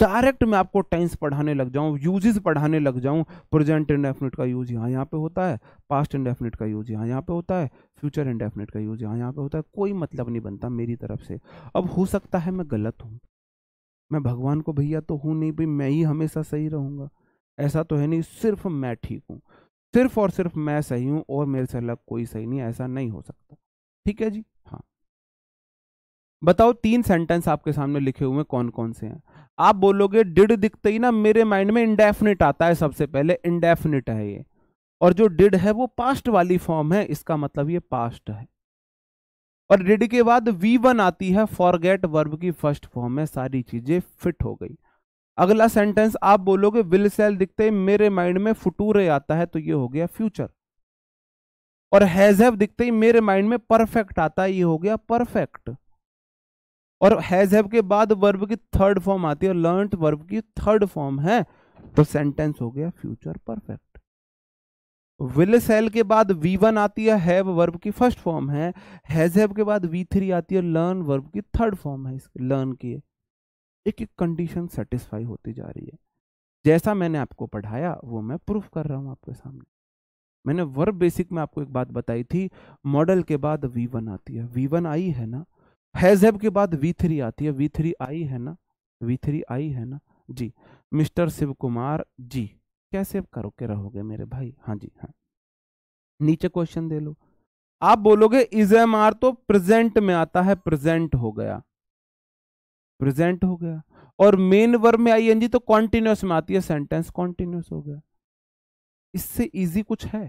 डायरेक्ट मैं आपको टेंस पढ़ाने लग जाऊँ यूजेस पढ़ाने लग जाऊँ प्रेजेंट इंडेफिनिट का यूज यहाँ यहाँ पे होता है पास्ट इंडेफिनिट का यूज यहाँ यहाँ पे होता है फ्यूचर इंडेफिनिट का यूज यहाँ यहाँ पे होता है कोई मतलब नहीं बनता मेरी तरफ से अब हो सकता है मैं गलत हूँ मैं भगवान को भैया तो हूँ नहीं भाई मैं ही हमेशा सही रहूँगा ऐसा तो है नहीं सिर्फ मैं ठीक हूँ सिर्फ और सिर्फ मैं सही हूँ और मेरे से अलग कोई सही नहीं ऐसा नहीं हो सकता ठीक है जी हाँ बताओ तीन सेंटेंस आपके सामने लिखे हुए कौन कौन से हैं आप बोलोगे डिड दिखते ही ना मेरे माइंड में इंडेफिनिट आता है सबसे पहले इंडेफिनिट है ये और जो डिड है वो पास्ट वाली फॉर्म है इसका मतलब ये पास्ट है और डिड के बाद वी वन आती है फॉरगेट वर्ब की फर्स्ट फॉर्म में सारी चीजें फिट हो गई अगला सेंटेंस आप बोलोगे विल सेल दिखते ही मेरे माइंड में फुटूरे आता है तो ये हो गया फ्यूचर और हैज हैव दिखते ही मेरे माइंड में परफेक्ट आता है ये हो गया परफेक्ट और हैज हैव के बाद वर्ब की थर्ड फॉर्म आती है और लर्न वर्ब की थर्ड फॉर्म है तो सेंटेंस हो गया फ्यूचर परफेक्ट विल सेल के बाद वी वन आती है हैव वर्ब की फर्स्ट फॉर्म है हैज हैव के बाद वी थ्री आती है लर्न वर्ब की थर्ड फॉर्म है इसके लर्न की है एक एक कंडीशन सेटिस्फाई होती जा रही है जैसा मैंने आपको पढ़ाया वो मैं प्रूफ कर रहा हूँ आपके सामने मैंने वर्ब बेसिक में आपको एक बात बताई थी मॉडल के बाद वी वन आती है वी वन आई है ना हैज के बाद वी थ्री आती है वी थ्री आई है ना वी थ्री आई है ना जी मिस्टर शिव कुमार जी कैसे करोगे रहोगे मेरे भाई हाँ जी हाँ नीचे क्वेश्चन दे लो आप बोलोगे इज एम आर तो प्रेजेंट में आता है प्रेजेंट हो गया प्रेजेंट हो गया और मेन वर्ब में आई एनजी तो कॉन्टिन्यूस में आती है सेंटेंस कॉन्टिन्यूस हो गया इससे इजी कुछ है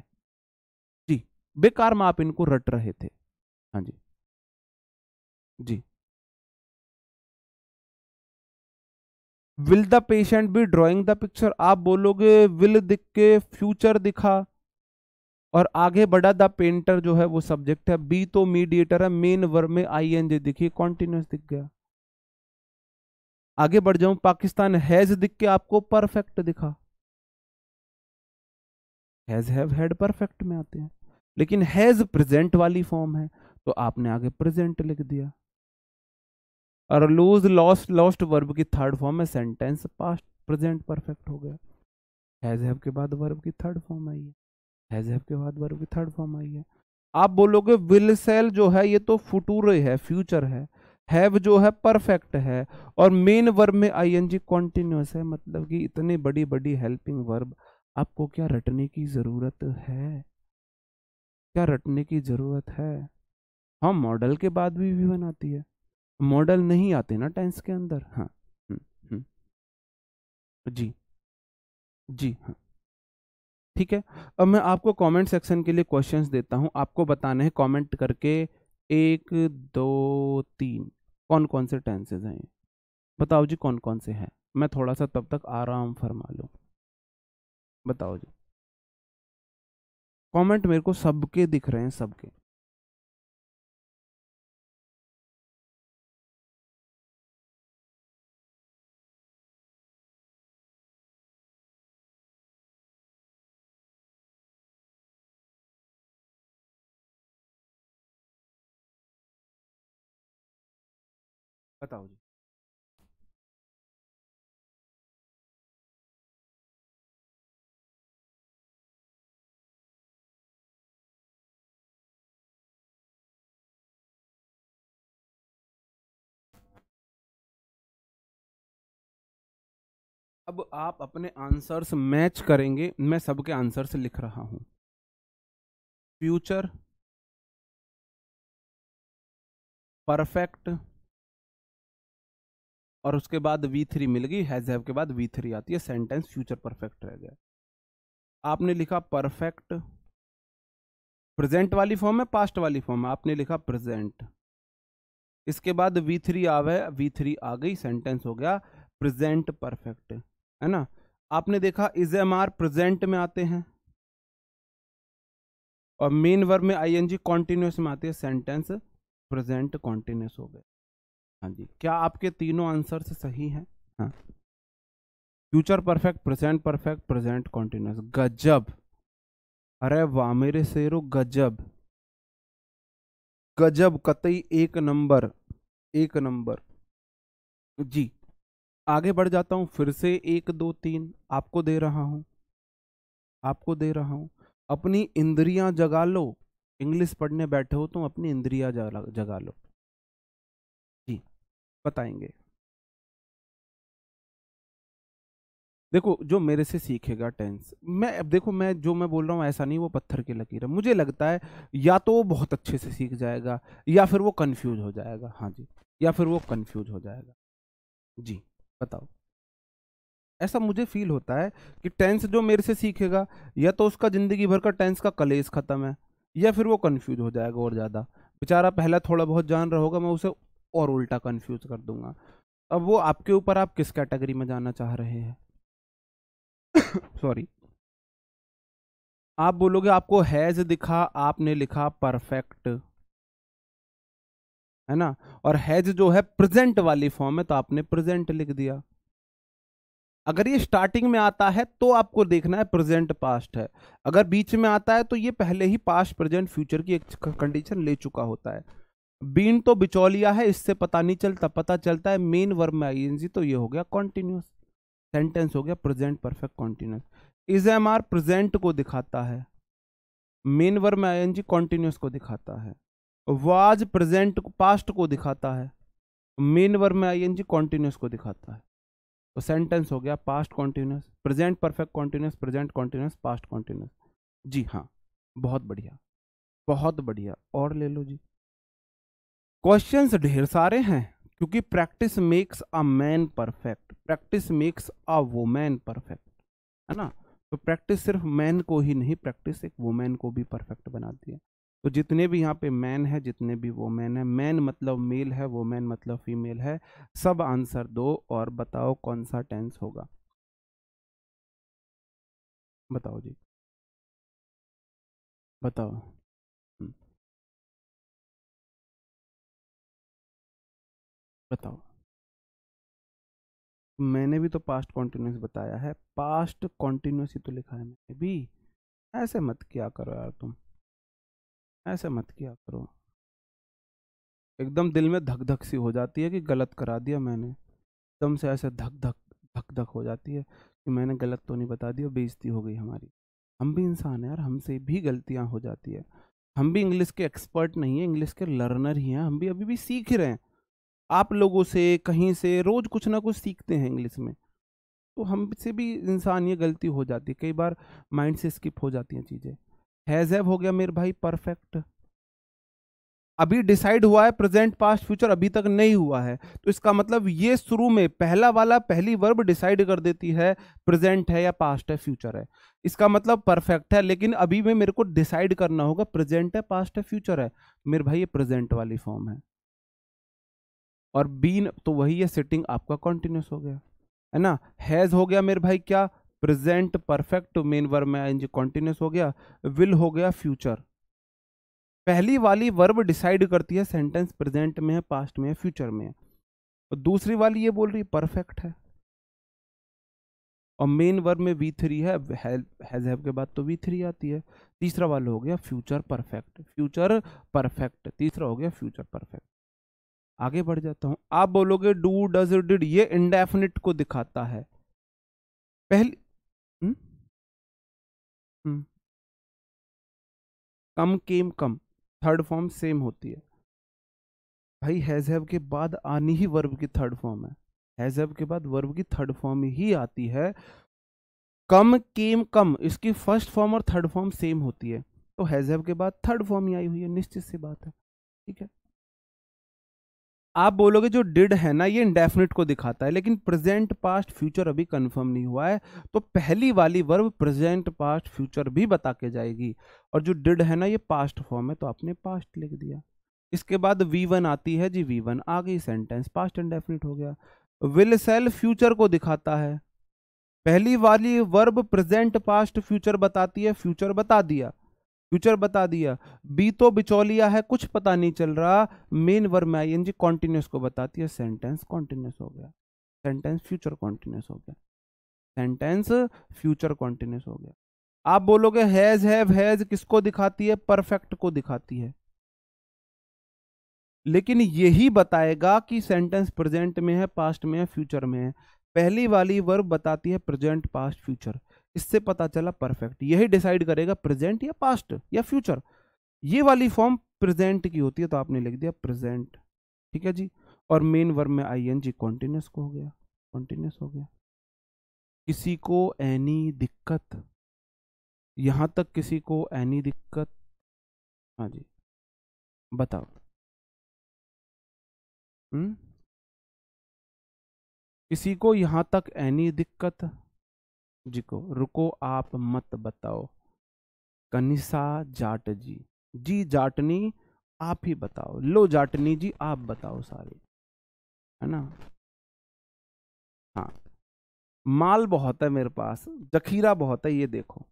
जी बेकार में आप इनको रट रहे थे हाँ जी जी will the patient be drawing the picture आप बोलोगे विल दिख के फ्यूचर दिखा और आगे बढ़ा द पेंटर जो है वो सब्जेक्ट है बी तो मीडिएटर है मेन वर्ब में आई एन जी दिखी कॉन्टिन्यूस दिख गया आगे बढ़ जाऊं पाकिस्तान हैज दिख के आपको परफेक्ट दिखा हैज हैव हैड परफेक्ट में आते हैं लेकिन हैज प्रेजेंट वाली फॉर्म है तो आपने आगे प्रेजेंट लिख दिया और लूज लॉस्ट लॉस्ट वर्ब की थर्ड फॉर्म है सेंटेंस पास्ट प्रेजेंट परफेक्ट हो गया हैज हैव के बाद वर्ब की थर्ड फॉर्म आई है हैज हैव के बाद वर्ब की थर्ड फॉर्म आई है आप बोलोगे विल सेल जो है ये तो फुटूरे है फ्यूचर है हैव जो है परफेक्ट है और मेन वर्ब में आई एन जी कॉन्टिन्यूस है मतलब कि इतनी बड़ी बड़ी हेल्पिंग वर्ब आपको क्या रटने की ज़रूरत है क्या रटने की ज़रूरत है हाँ मॉडल के बाद भी भी बनाती है मॉडल नहीं आते ना टेंस के अंदर हाँ हम्म, हम्म। जी जी हाँ ठीक है अब मैं आपको कमेंट सेक्शन के लिए क्वेश्चंस देता हूँ आपको बताने हैं कमेंट करके एक दो तीन कौन कौन से टेंसेज हैं बताओ जी कौन कौन से हैं मैं थोड़ा सा तब तक आराम फरमा लूँ बताओ जी कमेंट मेरे को सबके दिख रहे हैं सबके बताओ जी अब आप अपने आंसर्स मैच करेंगे मैं सबके आंसर्स लिख रहा हूं फ्यूचर परफेक्ट और उसके बाद वी थ्री मिल गई हैज हैव के बाद वी थ्री आती है सेंटेंस फ्यूचर परफेक्ट रह गया आपने लिखा परफेक्ट प्रेजेंट वाली फॉर्म है पास्ट वाली फॉर्म है आपने लिखा प्रेजेंट इसके बाद वी थ्री आवे वी थ्री आ गई सेंटेंस हो गया प्रेजेंट परफेक्ट है ना आपने देखा इज एम आर प्रेजेंट में आते हैं और मेन वर्ब में आई एन जी कॉन्टिन्यूस में आती है सेंटेंस प्रेजेंट कॉन्टिन्यूस हो गए हाँ जी क्या आपके तीनों आंसर सही हैं हाँ future perfect present perfect present continuous गजब अरे वाह मेरे शेरो गजब गजब कतई एक नंबर एक नंबर जी आगे बढ़ जाता हूँ फिर से एक दो तीन आपको दे रहा हूँ आपको दे रहा हूँ अपनी इंद्रियाँ जगा लो इंग्लिश पढ़ने बैठे हो तो अपनी इंद्रियाँ जगा लो बताएंगे देखो जो मेरे से सीखेगा टेंस मैं अब देखो मैं जो मैं बोल रहा हूँ ऐसा नहीं वो पत्थर की लकीर है मुझे लगता है या तो वो बहुत अच्छे से सीख जाएगा या फिर वो कंफ्यूज हो जाएगा हाँ जी या फिर वो कंफ्यूज हो जाएगा जी बताओ ऐसा मुझे फील होता है कि टेंस जो मेरे से सीखेगा या तो उसका ज़िंदगी भर का टेंस का कलेस ख़त्म है या फिर वो कन्फ्यूज हो जाएगा और ज़्यादा बेचारा पहला थोड़ा बहुत जान रहा होगा मैं उसे और उल्टा कन्फ्यूज कर दूंगा अब वो आपके ऊपर आप किस कैटेगरी में जाना चाह रहे हैं सॉरी आप बोलोगे आपको हैज दिखा आपने लिखा परफेक्ट है ना और हैज जो है प्रेजेंट वाली फॉर्म है तो आपने प्रेजेंट लिख दिया अगर ये स्टार्टिंग में आता है तो आपको देखना है प्रेजेंट पास्ट है अगर बीच में आता है तो ये पहले ही पास्ट प्रेजेंट फ्यूचर की कंडीशन ले चुका होता है बीन तो बिचौलिया है इससे पता नहीं चलता पता चलता है मेन वर्ब में आई एनजी तो ये हो गया कॉन्टिन्यूस सेंटेंस हो गया present perfect continuous is am are present को दिखाता है मेन वर्ब में आई एनजी कॉन्टिन्यूस को दिखाता है वाज प्रेजेंट पास्ट को दिखाता है मेन वर्ब में आई एनजी कॉन्टिन्यूस को दिखाता है तो सेंटेंस हो गया past continuous present perfect continuous present continuous past continuous जी हाँ बहुत बढ़िया बहुत बढ़िया और ले लो जी क्वेश्चन ढेर सारे हैं क्योंकि practice makes a man perfect practice makes a woman perfect है ना तो प्रैक्टिस सिर्फ मैन को ही नहीं प्रैक्टिस एक वोमैन को भी परफेक्ट बनाती है तो जितने भी यहाँ पे मैन है जितने भी वोमैन है मैन मतलब मेल है वोमैन मतलब फीमेल है सब आंसर दो और बताओ कौन सा टेंस होगा बताओ जी बताओ बताओ मैंने भी तो पास्ट कॉन्टिन्यूस बताया है पास्ट कॉन्टिन्यूस ही तो लिखा है मैंने भी ऐसे मत किया करो यार तुम ऐसे मत किया करो एकदम दिल में धक धक सी हो जाती है कि गलत करा दिया मैंने एकदम से ऐसे धक धक धक धक हो जाती है कि मैंने गलत तो नहीं बता दिया बेइज्जती हो गई हमारी हम भी इंसान हैं यार हमसे भी गलतियाँ हो जाती है हम भी इंग्लिश के एक्सपर्ट नहीं हैं इंग्लिश के लर्नर ही हैं हम भी अभी भी सीख रहे हैं आप लोगों से कहीं से रोज़ कुछ ना कुछ सीखते हैं इंग्लिश में तो हमसे भी इंसान ये गलती हो जाती है कई बार माइंड से स्किप हो जाती हैं चीज़ें हैज़ हैव हो गया मेरे भाई परफेक्ट अभी डिसाइड हुआ है प्रेजेंट पास्ट फ्यूचर अभी तक नहीं हुआ है तो इसका मतलब ये शुरू में पहला वाला पहली वर्ब डिसाइड कर देती है प्रेजेंट है या पास्ट है फ्यूचर है इसका मतलब परफेक्ट है लेकिन अभी में मेरे को डिसाइड करना होगा प्रेजेंट है पास्ट है फ्यूचर है मेरे भाई ये प्रेजेंट वाली फॉर्म है और बीन तो वही है सिटिंग आपका कॉन्टिन्यूस हो गया है ना हैज़ हो गया मेरे भाई क्या प्रेजेंट परफेक्ट मेन वर्ब में आईएनजी कॉन्टिन्यूस हो गया विल हो गया फ्यूचर पहली वाली वर्ब डिसाइड करती है सेंटेंस प्रेजेंट में है पास्ट में है फ्यूचर में है और दूसरी वाली ये बोल रही परफेक्ट है और मेन वर्ब में वी थ्री है हैज हैव के बाद तो वी थ्री आती है तीसरा वाला हो गया फ्यूचर परफेक्ट फ्यूचर परफेक्ट तीसरा हो गया फ्यूचर परफेक्ट आगे बढ़ जाता हूं आप बोलोगे डू डज डिड ये इंडेफिनिट को दिखाता है पहली हम्म? हम्म। Come came come third form same होती है भाई हैज हैव के बाद आनी ही वर्ब की थर्ड फॉर्म है हैज हैव के बाद वर्ब की थर्ड फॉर्म ही आती है कम केम कम इसकी फर्स्ट फॉर्म और थर्ड फॉर्म सेम होती है तो हैज हैव के बाद थर्ड फॉर्म ही आई हुई है निश्चित सी बात है ठीक है आप बोलोगे जो डिड है ना ये इंडेफिनिट को दिखाता है लेकिन प्रेजेंट पास्ट फ्यूचर अभी कंफर्म नहीं हुआ है तो पहली वाली वर्ब प्रेजेंट पास्ट फ्यूचर भी बता के जाएगी और जो डिड है ना ये पास्ट फॉर्म है तो आपने पास्ट लिख दिया इसके बाद वी वन आती है जी वी वन आ गई सेंटेंस पास्ट इंडेफिनिट हो गया विल सेल फ्यूचर को दिखाता है पहली वाली वर्ब प्रेजेंट पास्ट फ्यूचर बताती है फ्यूचर बता दिया फ्यूचर बता दिया बी तो बिचौलिया है कुछ पता नहीं चल रहा मेन वर्ब में आई एन जी कॉन्टिन्यूस को बताती है सेंटेंस कॉन्टिन्यूस हो गया सेंटेंस फ्यूचर कॉन्टिन्यूस हो गया सेंटेंस फ्यूचर कॉन्टिन्यूस हो गया आप बोलोगे हैज हैव हैज किसको दिखाती है परफेक्ट को दिखाती है लेकिन यही बताएगा कि सेंटेंस प्रेजेंट में है पास्ट में है फ्यूचर में है पहली वाली वर्ब बताती है प्रेजेंट पास्ट फ्यूचर इससे पता चला परफेक्ट यही डिसाइड करेगा प्रेजेंट या पास्ट या फ्यूचर ये वाली फॉर्म प्रेजेंट की होती है तो आपने लिख दिया प्रेजेंट ठीक है जी और मेन वर्ब में आई एन जी कॉन्टिन्यूस को हो गया कॉन्टिन्यूस हो गया किसी को एनी दिक्कत यहाँ तक किसी को एनी दिक्कत हाँ जी बताओ हुँ? हम्म? किसी को यहाँ तक एनी दिक्कत जी को रुको आप मत बताओ कनिसा जाट जी जी जाटनी आप ही बताओ लो जाटनी जी आप बताओ सारे है ना हाँ माल बहुत है मेरे पास जखीरा बहुत है ये देखो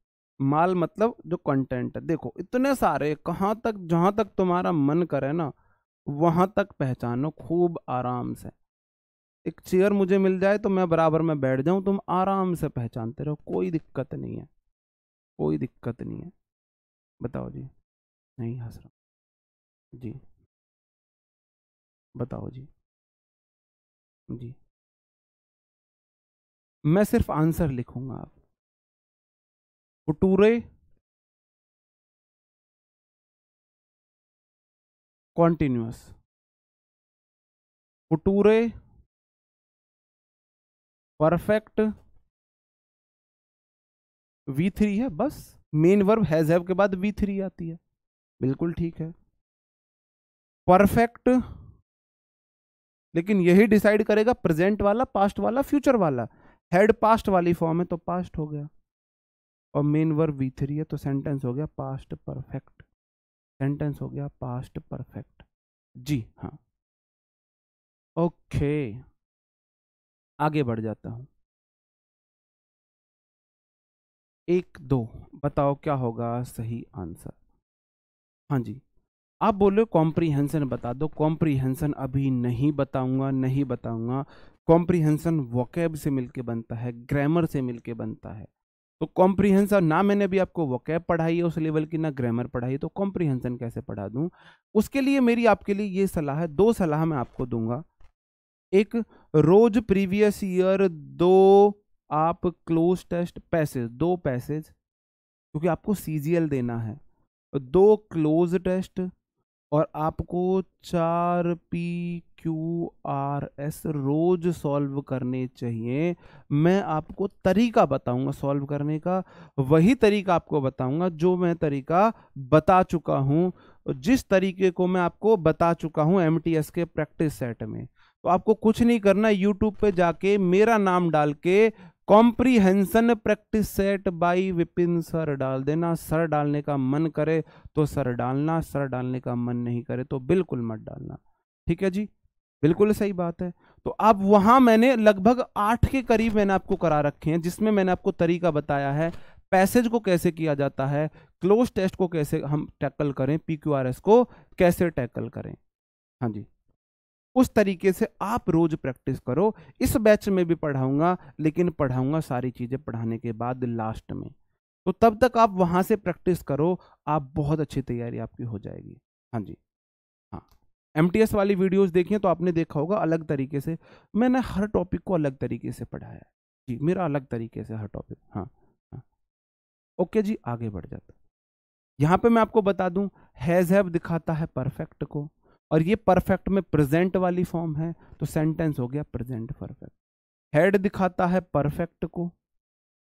माल मतलब जो कंटेंट है देखो इतने सारे कहाँ तक जहाँ तक तुम्हारा मन करे ना वहाँ तक पहचानो खूब आराम से एक चेयर मुझे मिल जाए तो मैं बराबर में बैठ जाऊं तुम आराम से पहचानते रहो कोई दिक्कत नहीं है कोई दिक्कत नहीं है बताओ जी नहीं हंस रहा जी बताओ जी जी मैं सिर्फ आंसर लिखूंगा आप bhature continuous bhature perfect V three है बस मेन वर्ब हैज हैव के बाद वी थ्री आती है बिल्कुल ठीक है परफेक्ट लेकिन यही डिसाइड करेगा प्रेजेंट वाला पास्ट वाला फ्यूचर वाला हेड पास्ट वाली फॉर्म है तो पास्ट हो गया और मेन वर्ब वी थ्री है तो सेंटेंस हो गया पास्ट परफेक्ट सेंटेंस हो गया पास्ट परफेक्ट जी हाँ ओके okay. आगे बढ़ जाता हूं एक दो बताओ क्या होगा सही आंसर हाँ जी आप बोलो कॉम्प्रीहेंशन हो बता दो कॉम्प्रीहेंसन अभी नहीं बताऊंगा नहीं बताऊंगा कॉम्प्रीहेंसन वोकेब से मिलके बनता है ग्रामर से मिलके बनता है तो कॉम्प्रीहेंसन ना मैंने अभी आपको वॉकैब पढ़ाई है उस लेवल की ना ग्रामर पढ़ाई तो कॉम्प्रीहेंशन कैसे पढ़ा दूँ उसके लिए मेरी आपके लिए ये सलाह है दो सलाह मैं आपको दूंगा एक रोज प्रीवियस ईयर दो आप क्लोज टेस्ट पैसेज दो पैसेज क्योंकि आपको सी देना है दो क्लोज टेस्ट और आपको चार पी क्यू आर एस रोज सॉल्व करने चाहिए मैं आपको तरीका बताऊंगा सॉल्व करने का वही तरीका आपको बताऊंगा जो मैं तरीका बता चुका हूं जिस तरीके को मैं आपको बता चुका हूं एम के प्रैक्टिस सेट में तो आपको कुछ नहीं करना यूट्यूब पे जाके मेरा नाम डाल के comprehension practice set by Vipin sir डाल देना सर डालने का मन करे तो सर डालना सर डालने का मन नहीं करे तो बिल्कुल मत डालना ठीक है जी बिल्कुल सही बात है तो अब वहाँ मैंने लगभग आठ के करीब मैंने आपको करा रखे हैं जिसमें मैंने आपको तरीका बताया है पैसेज को कैसे किया जाता है क्लोज टेस्ट को कैसे हम टैकल करें पी को कैसे टैकल करें हाँ जी उस तरीके से आप रोज प्रैक्टिस करो इस बैच में भी पढ़ाऊंगा लेकिन पढ़ाऊंगा सारी चीज़ें पढ़ाने के बाद लास्ट में तो तब तक आप वहां से प्रैक्टिस करो आप बहुत अच्छी तैयारी आपकी हो जाएगी हाँ जी हाँ एम वाली वीडियोज देखिए तो आपने देखा होगा अलग तरीके से मैंने हर टॉपिक को अलग तरीके से पढ़ाया जी मेरा अलग तरीके से हर टॉपिक हाँ, हाँ। ओके जी आगे बढ़ जाता यहाँ पे मैं आपको बता दूं हैज़ हैव दिखाता है परफेक्ट को और ये परफेक्ट में प्रेजेंट वाली फॉर्म है तो सेंटेंस हो गया प्रेजेंट परफेक्ट हेड दिखाता है परफेक्ट को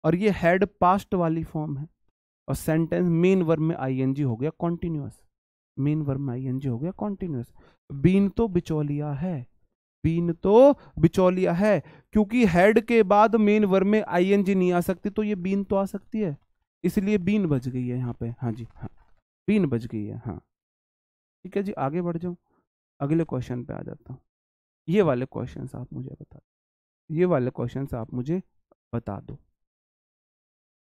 और ये हेड पास्ट वाली फॉर्म है और सेंटेंस मेन वर्ब में आईएनजी हो गया कॉन्टिन्यूस मेन वर्ब में आईएनजी हो गया कॉन्टिन्यूस बीन तो बिचौलिया है बीन तो बिचौलिया है क्योंकि हेड के बाद मेन वर्ब में आईएनजी नहीं आ सकती तो ये बीन तो आ सकती है इसलिए बीन बज गई है यहाँ पे हाँ जी हाँ बीन बज गई है हाँ ठीक है जी आगे बढ़ जाऊँ अगले क्वेश्चन पे आ जाता हूँ ये वाले क्वेश्चन आप मुझे बता दो ये वाले क्वेश्चन आप मुझे बता दो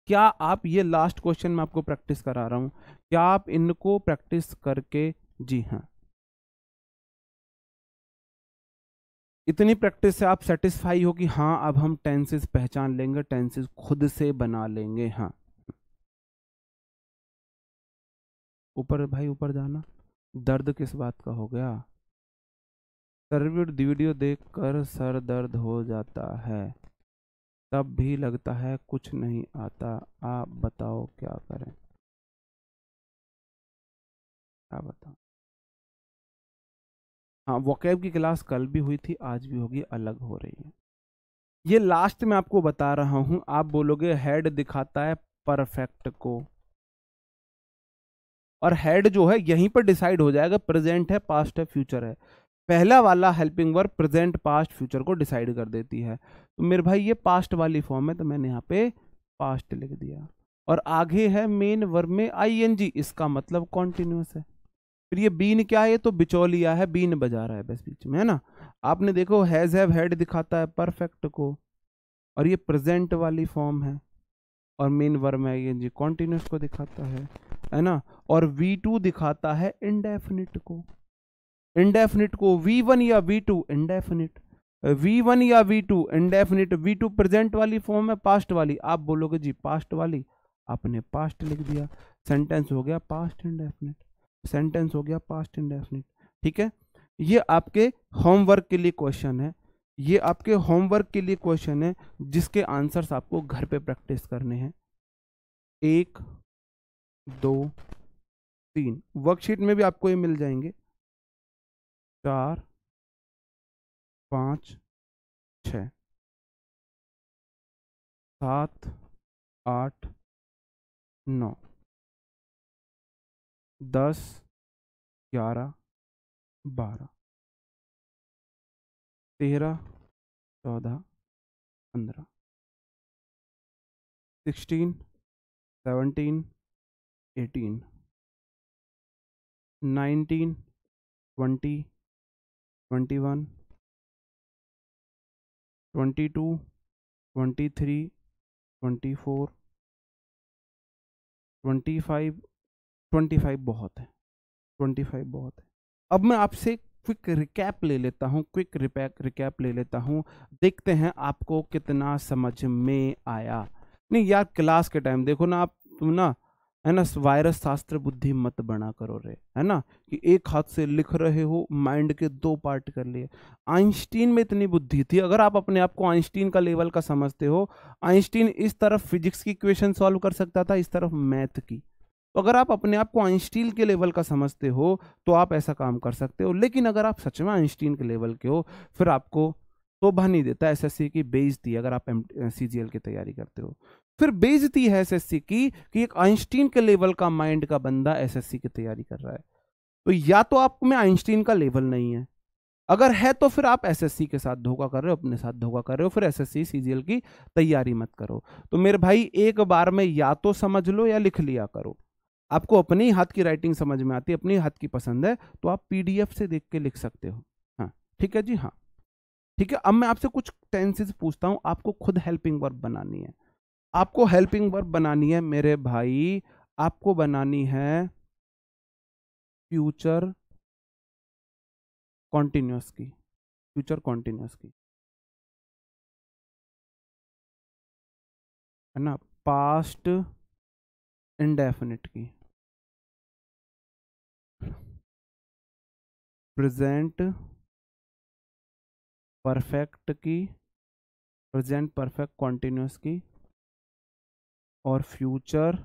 क्या आप ये लास्ट क्वेश्चन मैं आपको प्रैक्टिस करा रहा हूँ क्या आप इनको प्रैक्टिस करके जी हाँ इतनी प्रैक्टिस से आप सेटिस्फाई हो कि हाँ अब हम टेंसेस पहचान लेंगे टेंसेस खुद से बना लेंगे हाँ ऊपर भाई ऊपर जाना दर्द किस बात का हो गया सर्विड वीडियो देखकर सर दर्द हो जाता है तब भी लगता है कुछ नहीं आता आप बताओ क्या करें क्या बताओ हाँ वोकेब की क्लास कल भी हुई थी आज भी होगी अलग हो रही है ये लास्ट में आपको बता रहा हूं आप बोलोगे हेड दिखाता है परफेक्ट को और हेड जो है यहीं पर डिसाइड हो जाएगा प्रेजेंट है पास्ट है फ्यूचर है पहला वाला helping verb present past future को डिसाइड कर देती है तो मेरे भाई ये पास्ट वाली फॉर्म है तो मैंने यहाँ पे पास्ट लिख दिया और आगे है मेन वर्ब में आईएनजी इसका मतलब कॉन्टिन्यूस है फिर ये बीन क्या है तो बिचौलिया है बीन बजा रहा है बस बीच में है ना आपने देखो हैज हैव हेड दिखाता है परफेक्ट को और ये प्रेजेंट वाली फॉर्म है और मेन वर्ब में ये जी कॉन्टिन्यूस को दिखाता है है ना और वी टू दिखाता है इनडेफिनिट को इंडेफिनिट को वी वन या V two indefinite V one या V two indefinite V two present वाली फॉर्म है पास्ट वाली आप बोलोगे जी पास्ट वाली आपने पास्ट लिख दिया सेंटेंस हो गया पास्ट इंडेफिनिट सेंटेंस हो गया पास्ट इंडेफिनिट ठीक है ये आपके होमवर्क के लिए क्वेश्चन है ये आपके होमवर्क के लिए क्वेश्चन है जिसके आंसर्स आपको घर पे प्रैक्टिस करने हैं एक दो तीन वर्कशीट में भी आपको ये मिल जाएंगे चार पाँच छ सात आठ नौ दस ग्यारह बारह तेरह चौदह पंद्रह sixteen seventeen eighteen nineteen twenty twenty one twenty two twenty three twenty four twenty five twenty five बहुत है ट्वेंटी फाइव बहुत है अब मैं आपसे क्विक रिकैप ले लेता हूँ क्विक रिपैक रिकैप ले लेता हूँ देखते हैं आपको कितना समझ में आया नहीं यार क्लास के टाइम देखो ना आप तुम ना है ना वायरस शास्त्र बुद्धि मत बना करो रे है ना कि एक हाथ से लिख रहे हो माइंड के दो पार्ट कर लिए आइंस्टीन में इतनी बुद्धि थी अगर आप अपने आप को आइंस्टीन का लेवल का समझते हो आइंस्टीन इस तरफ फिजिक्स की क्वेश्चन सॉल्व कर सकता था इस तरफ मैथ की तो अगर आप अपने आप को आइंस्टीन के लेवल का समझते हो तो आप ऐसा काम कर सकते हो लेकिन अगर आप सच में आइंस्टीन के लेवल के हो फिर आपको शोभा नहीं देता एस की बेइज्जती अगर आप सीजीएल की तैयारी करते हो फिर बेइज्जती है एस की कि एक आइंस्टीन के लेवल का माइंड का बंदा एस की तैयारी कर रहा है तो या तो आप में आइंस्टीन का लेवल नहीं है अगर है तो फिर आप एस के साथ धोखा कर रहे हो अपने साथ धोखा कर रहे हो फिर एस सीजीएल की तैयारी मत करो तो मेरे भाई एक बार में या तो समझ लो या लिख लिया करो आपको अपने ही हाथ की राइटिंग समझ में आती है अपने हाथ की पसंद है तो आप पीडीएफ से देख के लिख सकते हो हाँ ठीक है जी हाँ ठीक है अब मैं आपसे कुछ टेंसेज पूछता हूँ आपको खुद हेल्पिंग वर्ब बनानी है आपको हेल्पिंग वर्ब बनानी है मेरे भाई आपको बनानी है फ्यूचर कॉन्टिन्यूस की फ्यूचर कॉन्टिन्यूस की है ना पास्ट इंडेफिनिट की प्रेजेंट परफेक्ट की प्रेजेंट परफेक्ट कॉन्टिन्यूस की और फ्यूचर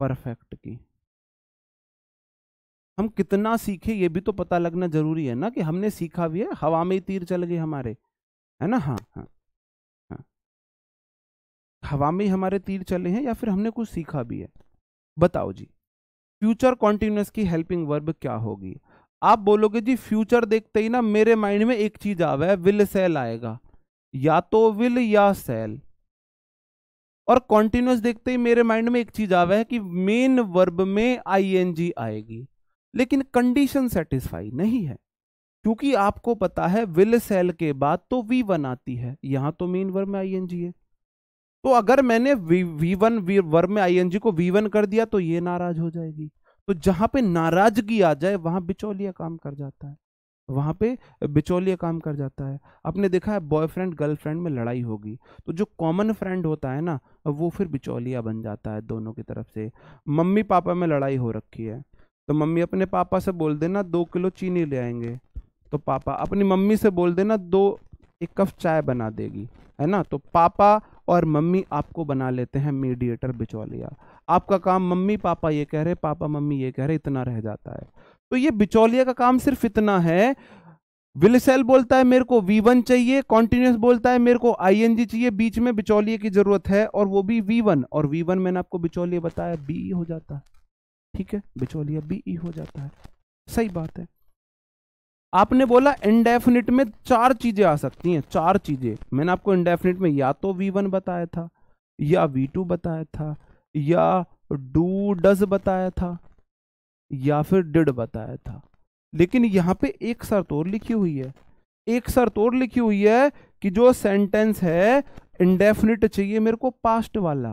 परफेक्ट की हम कितना सीखे ये भी तो पता लगना जरूरी है ना कि हमने सीखा भी है हवा में ही तीर चल गए हमारे है ना हाँ हाँ, हाँ। हवा में हमारे तीर चले हैं या फिर हमने कुछ सीखा भी है बताओ जी फ्यूचर कॉन्टिन्यूस की हेल्पिंग वर्ब क्या होगी आप बोलोगे जी फ्यूचर देखते ही ना मेरे माइंड में एक चीज आवा है विल सेल आएगा या तो विल या सेल और कॉन्टिन्यूस देखते ही मेरे माइंड में एक चीज आवा है कि मेन वर्ब में आईएनजी आएगी लेकिन कंडीशन सेटिस्फाई नहीं है क्योंकि आपको पता है विल सेल के बाद तो वी वन आती है यहां तो मेन वर्ब में आईएनजी है तो अगर मैंने वी वन वर्ब में आईएनजी को वी वन कर दिया तो ये नाराज हो जाएगी तो जहां पे नाराजगी आ जाए वहां बिचौलिया काम कर जाता है वहां पे बिचौलिया काम कर जाता है आपने देखा है बॉयफ्रेंड गर्लफ्रेंड में लड़ाई होगी तो जो कॉमन फ्रेंड होता है ना वो फिर बिचौलिया बन जाता है दोनों की तरफ से मम्मी पापा में लड़ाई हो रखी है तो मम्मी अपने पापा से बोल देना दो किलो चीनी ले आएंगे तो पापा अपनी मम्मी से बोल देना दो एक कप चाय बना देगी है ना तो पापा और मम्मी आपको बना लेते हैं मीडिएटर बिचौलिया आपका काम मम्मी पापा ये कह रहे पापा मम्मी ये कह रहे इतना रह जाता है तो ये बिचौलिया का काम सिर्फ इतना है विलसेल बोलता है मेरे को वन चाहिए कॉन्टिन्यूस बोलता है मेरे को आई एन जी चाहिए बीच में बिचौलिए की जरूरत है और वो भी वन और वन मैंने आपको बिचौलिए बताया BE हो जाता है ठीक है बिचौलिया BE हो जाता है सही बात है आपने बोला इनडेफिनिट में चार चीजें आ सकती हैं चार चीजें मैंने आपको इनडेफिनिट में या तो वी वन बताया था या वी टू बताया था या डू डज बताया था या फिर डिड बताया था लेकिन यहाँ पे एक शर्त और लिखी हुई है एक शर्त और लिखी हुई है कि जो सेंटेंस है इंडेफिनिट चाहिए मेरे को पास्ट वाला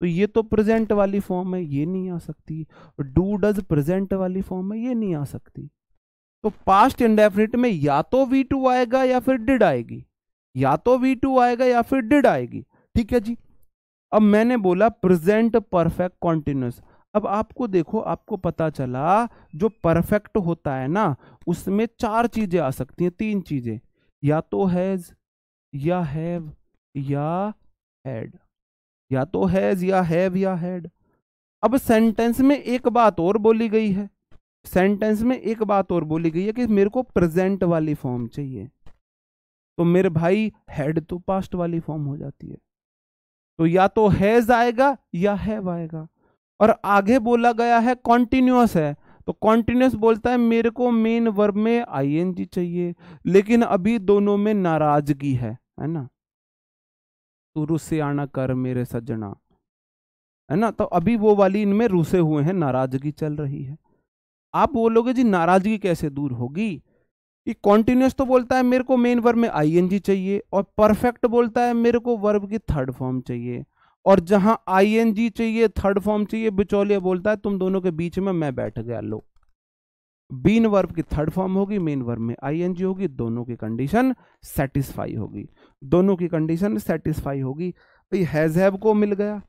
तो ये तो प्रेजेंट वाली फॉर्म है ये नहीं आ सकती डू डज प्रेजेंट वाली फॉर्म है ये नहीं आ सकती तो पास्ट इंडेफिनिट में या तो वी टू आएगा या फिर डिड आएगी या तो वी टू आएगा या फिर डिड आएगी ठीक है जी अब मैंने बोला प्रेजेंट परफेक्ट कॉन्टिन्यूस अब आपको देखो आपको पता चला जो परफेक्ट होता है ना उसमें चार चीजें आ सकती हैं तीन चीजें या तो हैज या हैव या हैड या तो हैज या हैव या हैड अब सेंटेंस में एक बात और बोली गई है सेंटेंस में एक बात और बोली गई है कि मेरे को प्रेजेंट वाली फॉर्म चाहिए तो मेरे भाई हेड तो पास्ट वाली फॉर्म हो जाती है तो या तो हैज आएगा या हैव आएगा और आगे बोला गया है कॉन्टिन्यूस है तो कॉन्टिन्यूस बोलता है मेरे को मेन वर्ब में आईएनजी चाहिए लेकिन अभी दोनों में नाराजगी है है ना तू रुसे आना कर मेरे सजना है ना तो अभी वो वाली इनमें रुसे हुए हैं नाराजगी चल रही है आप बोलोगे जी नाराजगी कैसे दूर होगी ये कॉन्टिन्यूस तो बोलता है मेरे को मेन वर्ब में आईएनजी चाहिए और परफेक्ट बोलता है मेरे को वर्ब की थर्ड फॉर्म चाहिए और जहां आईएनजी चाहिए थर्ड फॉर्म चाहिए बिचौलिया बोलता है तुम दोनों के बीच में मैं बैठ गया लो बीन वर्ब की थर्ड फॉर्म होगी मेन वर्ब में आईएनजी होगी दोनों की कंडीशन सेटिस्फाई होगी दोनों की कंडीशन सेटिस्फाई होगी भाई हैज हैव को मिल गया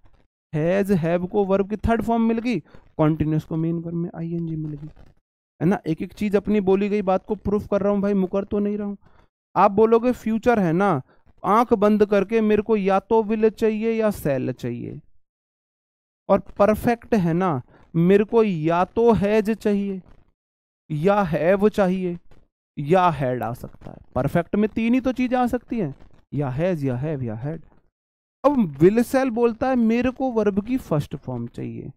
हैज हैव को वर्ब की थर्ड फॉर्म मिल गई कॉन्टिन्यूस को मेन वर्ब में आई एन मिल गई है ना एक एक चीज अपनी बोली गई बात को प्रूफ कर रहा हूँ भाई मुकर तो नहीं रहा हूँ आप बोलोगे फ्यूचर है ना आंख बंद करके मेरे को या तो विल चाहिए या सेल चाहिए और परफेक्ट है ना मेरे को या तो हैज चाहिए या हैव चाहिए या हैड आ सकता है परफेक्ट में तीन ही तो चीज़ें आ सकती हैं या हैज या हैव या हैड अब विल सेल बोलता है मेरे को वर्ब की फर्स्ट फॉर्म चाहिए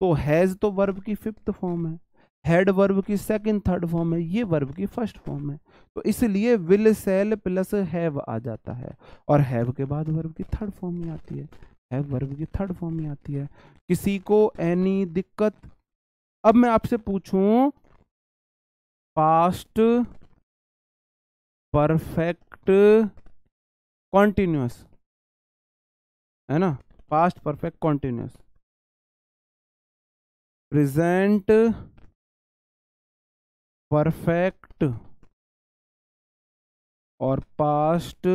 तो हैज़ तो वर्ब की फिफ्थ फॉर्म है हेड वर्ब की सेकंड थर्ड फॉर्म है ये वर्ब की फर्स्ट फॉर्म है तो इसलिए विल सेल प्लस हैव आ जाता है और हैव के बाद वर्ब की थर्ड फॉर्म ही आती है हैव वर्ब की थर्ड फॉर्म में आती है किसी को एनी दिक्कत अब मैं आपसे पूछूं पास्ट परफेक्ट कॉन्टिन्यूस है ना past perfect continuous present perfect और पास्ट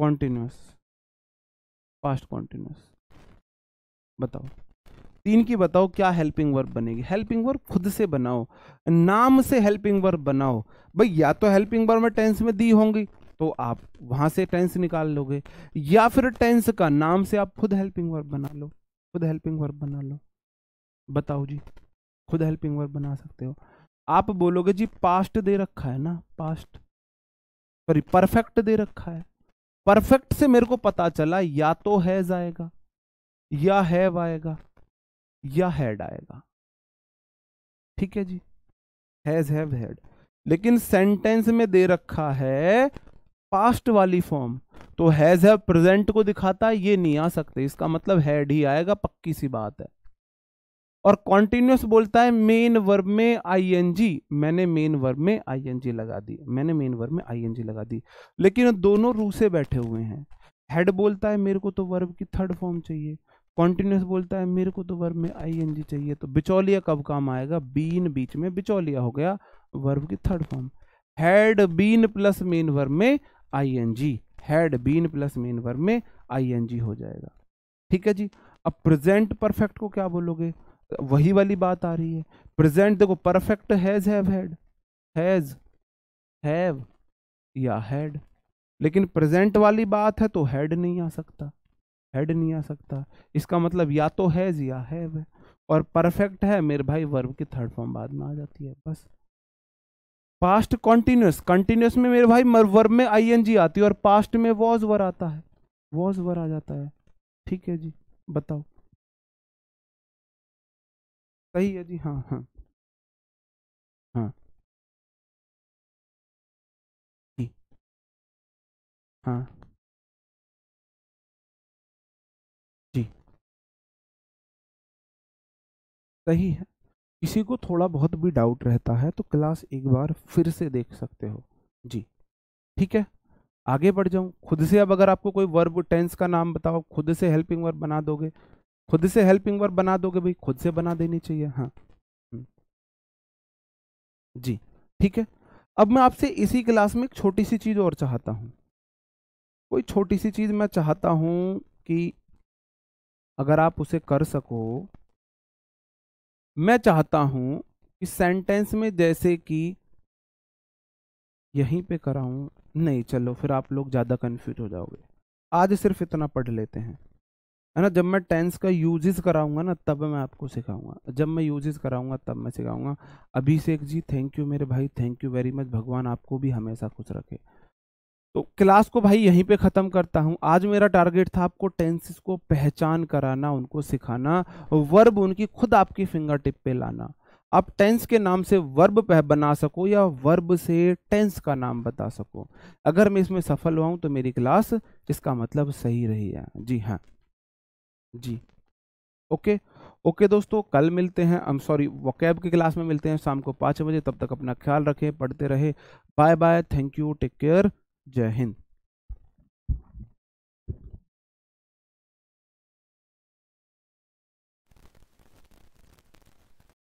कॉन्टिन्यूस पास्ट कॉन्टिन्यूस बताओ तीन की बताओ क्या हेल्पिंग वर्ब बनेगी हेल्पिंग वर्ब खुद से बनाओ नाम से हेल्पिंग वर्ब बनाओ भाई या तो हेल्पिंग वर्ब में टेंस में दी होंगी तो आप वहां से टेंस निकाल लोगे या फिर टेंस का नाम से आप खुद हेल्पिंग वर्ब बना लो खुद हेल्पिंग वर्ब बना लो बताओ जी खुद हेल्पिंग वर्ब बना सकते हो आप बोलोगे जी पास्ट दे रखा है ना पास्ट सॉरी परफेक्ट दे रखा है परफेक्ट से मेरे को पता चला या तो हैज आएगा या हैव आएगा या हैड आएगा ठीक है जी हैज हैव हैड लेकिन सेंटेंस में दे रखा है पास्ट वाली फॉर्म तो हैज हैव प्रेजेंट को दिखाता है ये नहीं आ सकते इसका मतलब हैड ही आएगा पक्की सी बात है और कॉन्टिन्यूस बोलता है मेन वर्ब में आईएनजी मैंने मेन वर्ब में आईएनजी लगा दी मैंने मेन वर्ब में आईएनजी लगा दी लेकिन दोनों रू से बैठे हुए हैं हेड बोलता है मेरे को तो वर्ब की थर्ड फॉर्म चाहिए कॉन्टिन्यूस बोलता है मेरे को तो वर्ब में आईएनजी चाहिए तो बिचौलिया कब काम आएगा बीन बीच में बिचौलिया हो गया वर्ब की third form had been plus main verb में I N G had been plus main verb में आई एन जी हो जाएगा ठीक है जी अब प्रेजेंट परफेक्ट को क्या बोलोगे वही वाली बात आ रही है प्रेजेंट देखो perfect has have had has have या हैड लेकिन प्रेजेंट वाली बात है तो हैड नहीं आ सकता हेड नहीं आ सकता इसका मतलब या तो हैज या हैव है और परफेक्ट है मेरे भाई वर्ब की थर्ड फॉर्म बाद में आ जाती है बस पास्ट कॉन्टिन्यूस कंटिन्यूस में मेरे भाई वर्ब में आई जी आती है और पास्ट में वॉज वर आता है वॉज वर आ जाता है ठीक है जी बताओ सही है जी हाँ हाँ हाँ जी हाँ जी सही है किसी को थोड़ा बहुत भी डाउट रहता है तो क्लास एक बार फिर से देख सकते हो जी ठीक है आगे बढ़ जाऊँ खुद से अब अगर आपको कोई वर्ब टेंस का नाम बताओ खुद से हेल्पिंग वर्ब बना दोगे खुद से हेल्पिंग वर्ब बना दोगे भाई खुद से बना देनी चाहिए हाँ हम्म। जी ठीक है अब मैं आपसे इसी क्लास में एक छोटी सी चीज़ और चाहता हूँ कोई छोटी सी चीज़ मैं चाहता हूँ कि अगर आप उसे कर सको मैं चाहता हूं कि सेंटेंस में जैसे कि यहीं पे कराऊं नहीं चलो फिर आप लोग ज़्यादा कंफ्यूज हो जाओगे आज सिर्फ इतना पढ़ लेते हैं है ना जब मैं टेंस का यूजेस कराऊंगा ना तब मैं आपको सिखाऊंगा जब मैं यूजेस कराऊंगा तब मैं सिखाऊंगा अभिषेक जी थैंक यू मेरे भाई थैंक यू वेरी मच भगवान आपको भी हमेशा खुश रखे तो क्लास को भाई यहीं पे ख़त्म करता हूँ आज मेरा टारगेट था आपको टेंसेस को पहचान कराना उनको सिखाना वर्ब उनकी खुद आपकी फिंगर टिप पे लाना आप टेंस के नाम से वर्ब बना सको या वर्ब से टेंस का नाम बता सको अगर मैं इसमें सफल हुआ हूँ तो मेरी क्लास इसका मतलब सही रही है जी हाँ जी ओके ओके दोस्तों कल मिलते हैं आई एम सॉरी वकैब की क्लास में मिलते हैं शाम को पाँच बजे तब तक अपना ख्याल रखें पढ़ते रहे bye bye thank you take care Jai Hind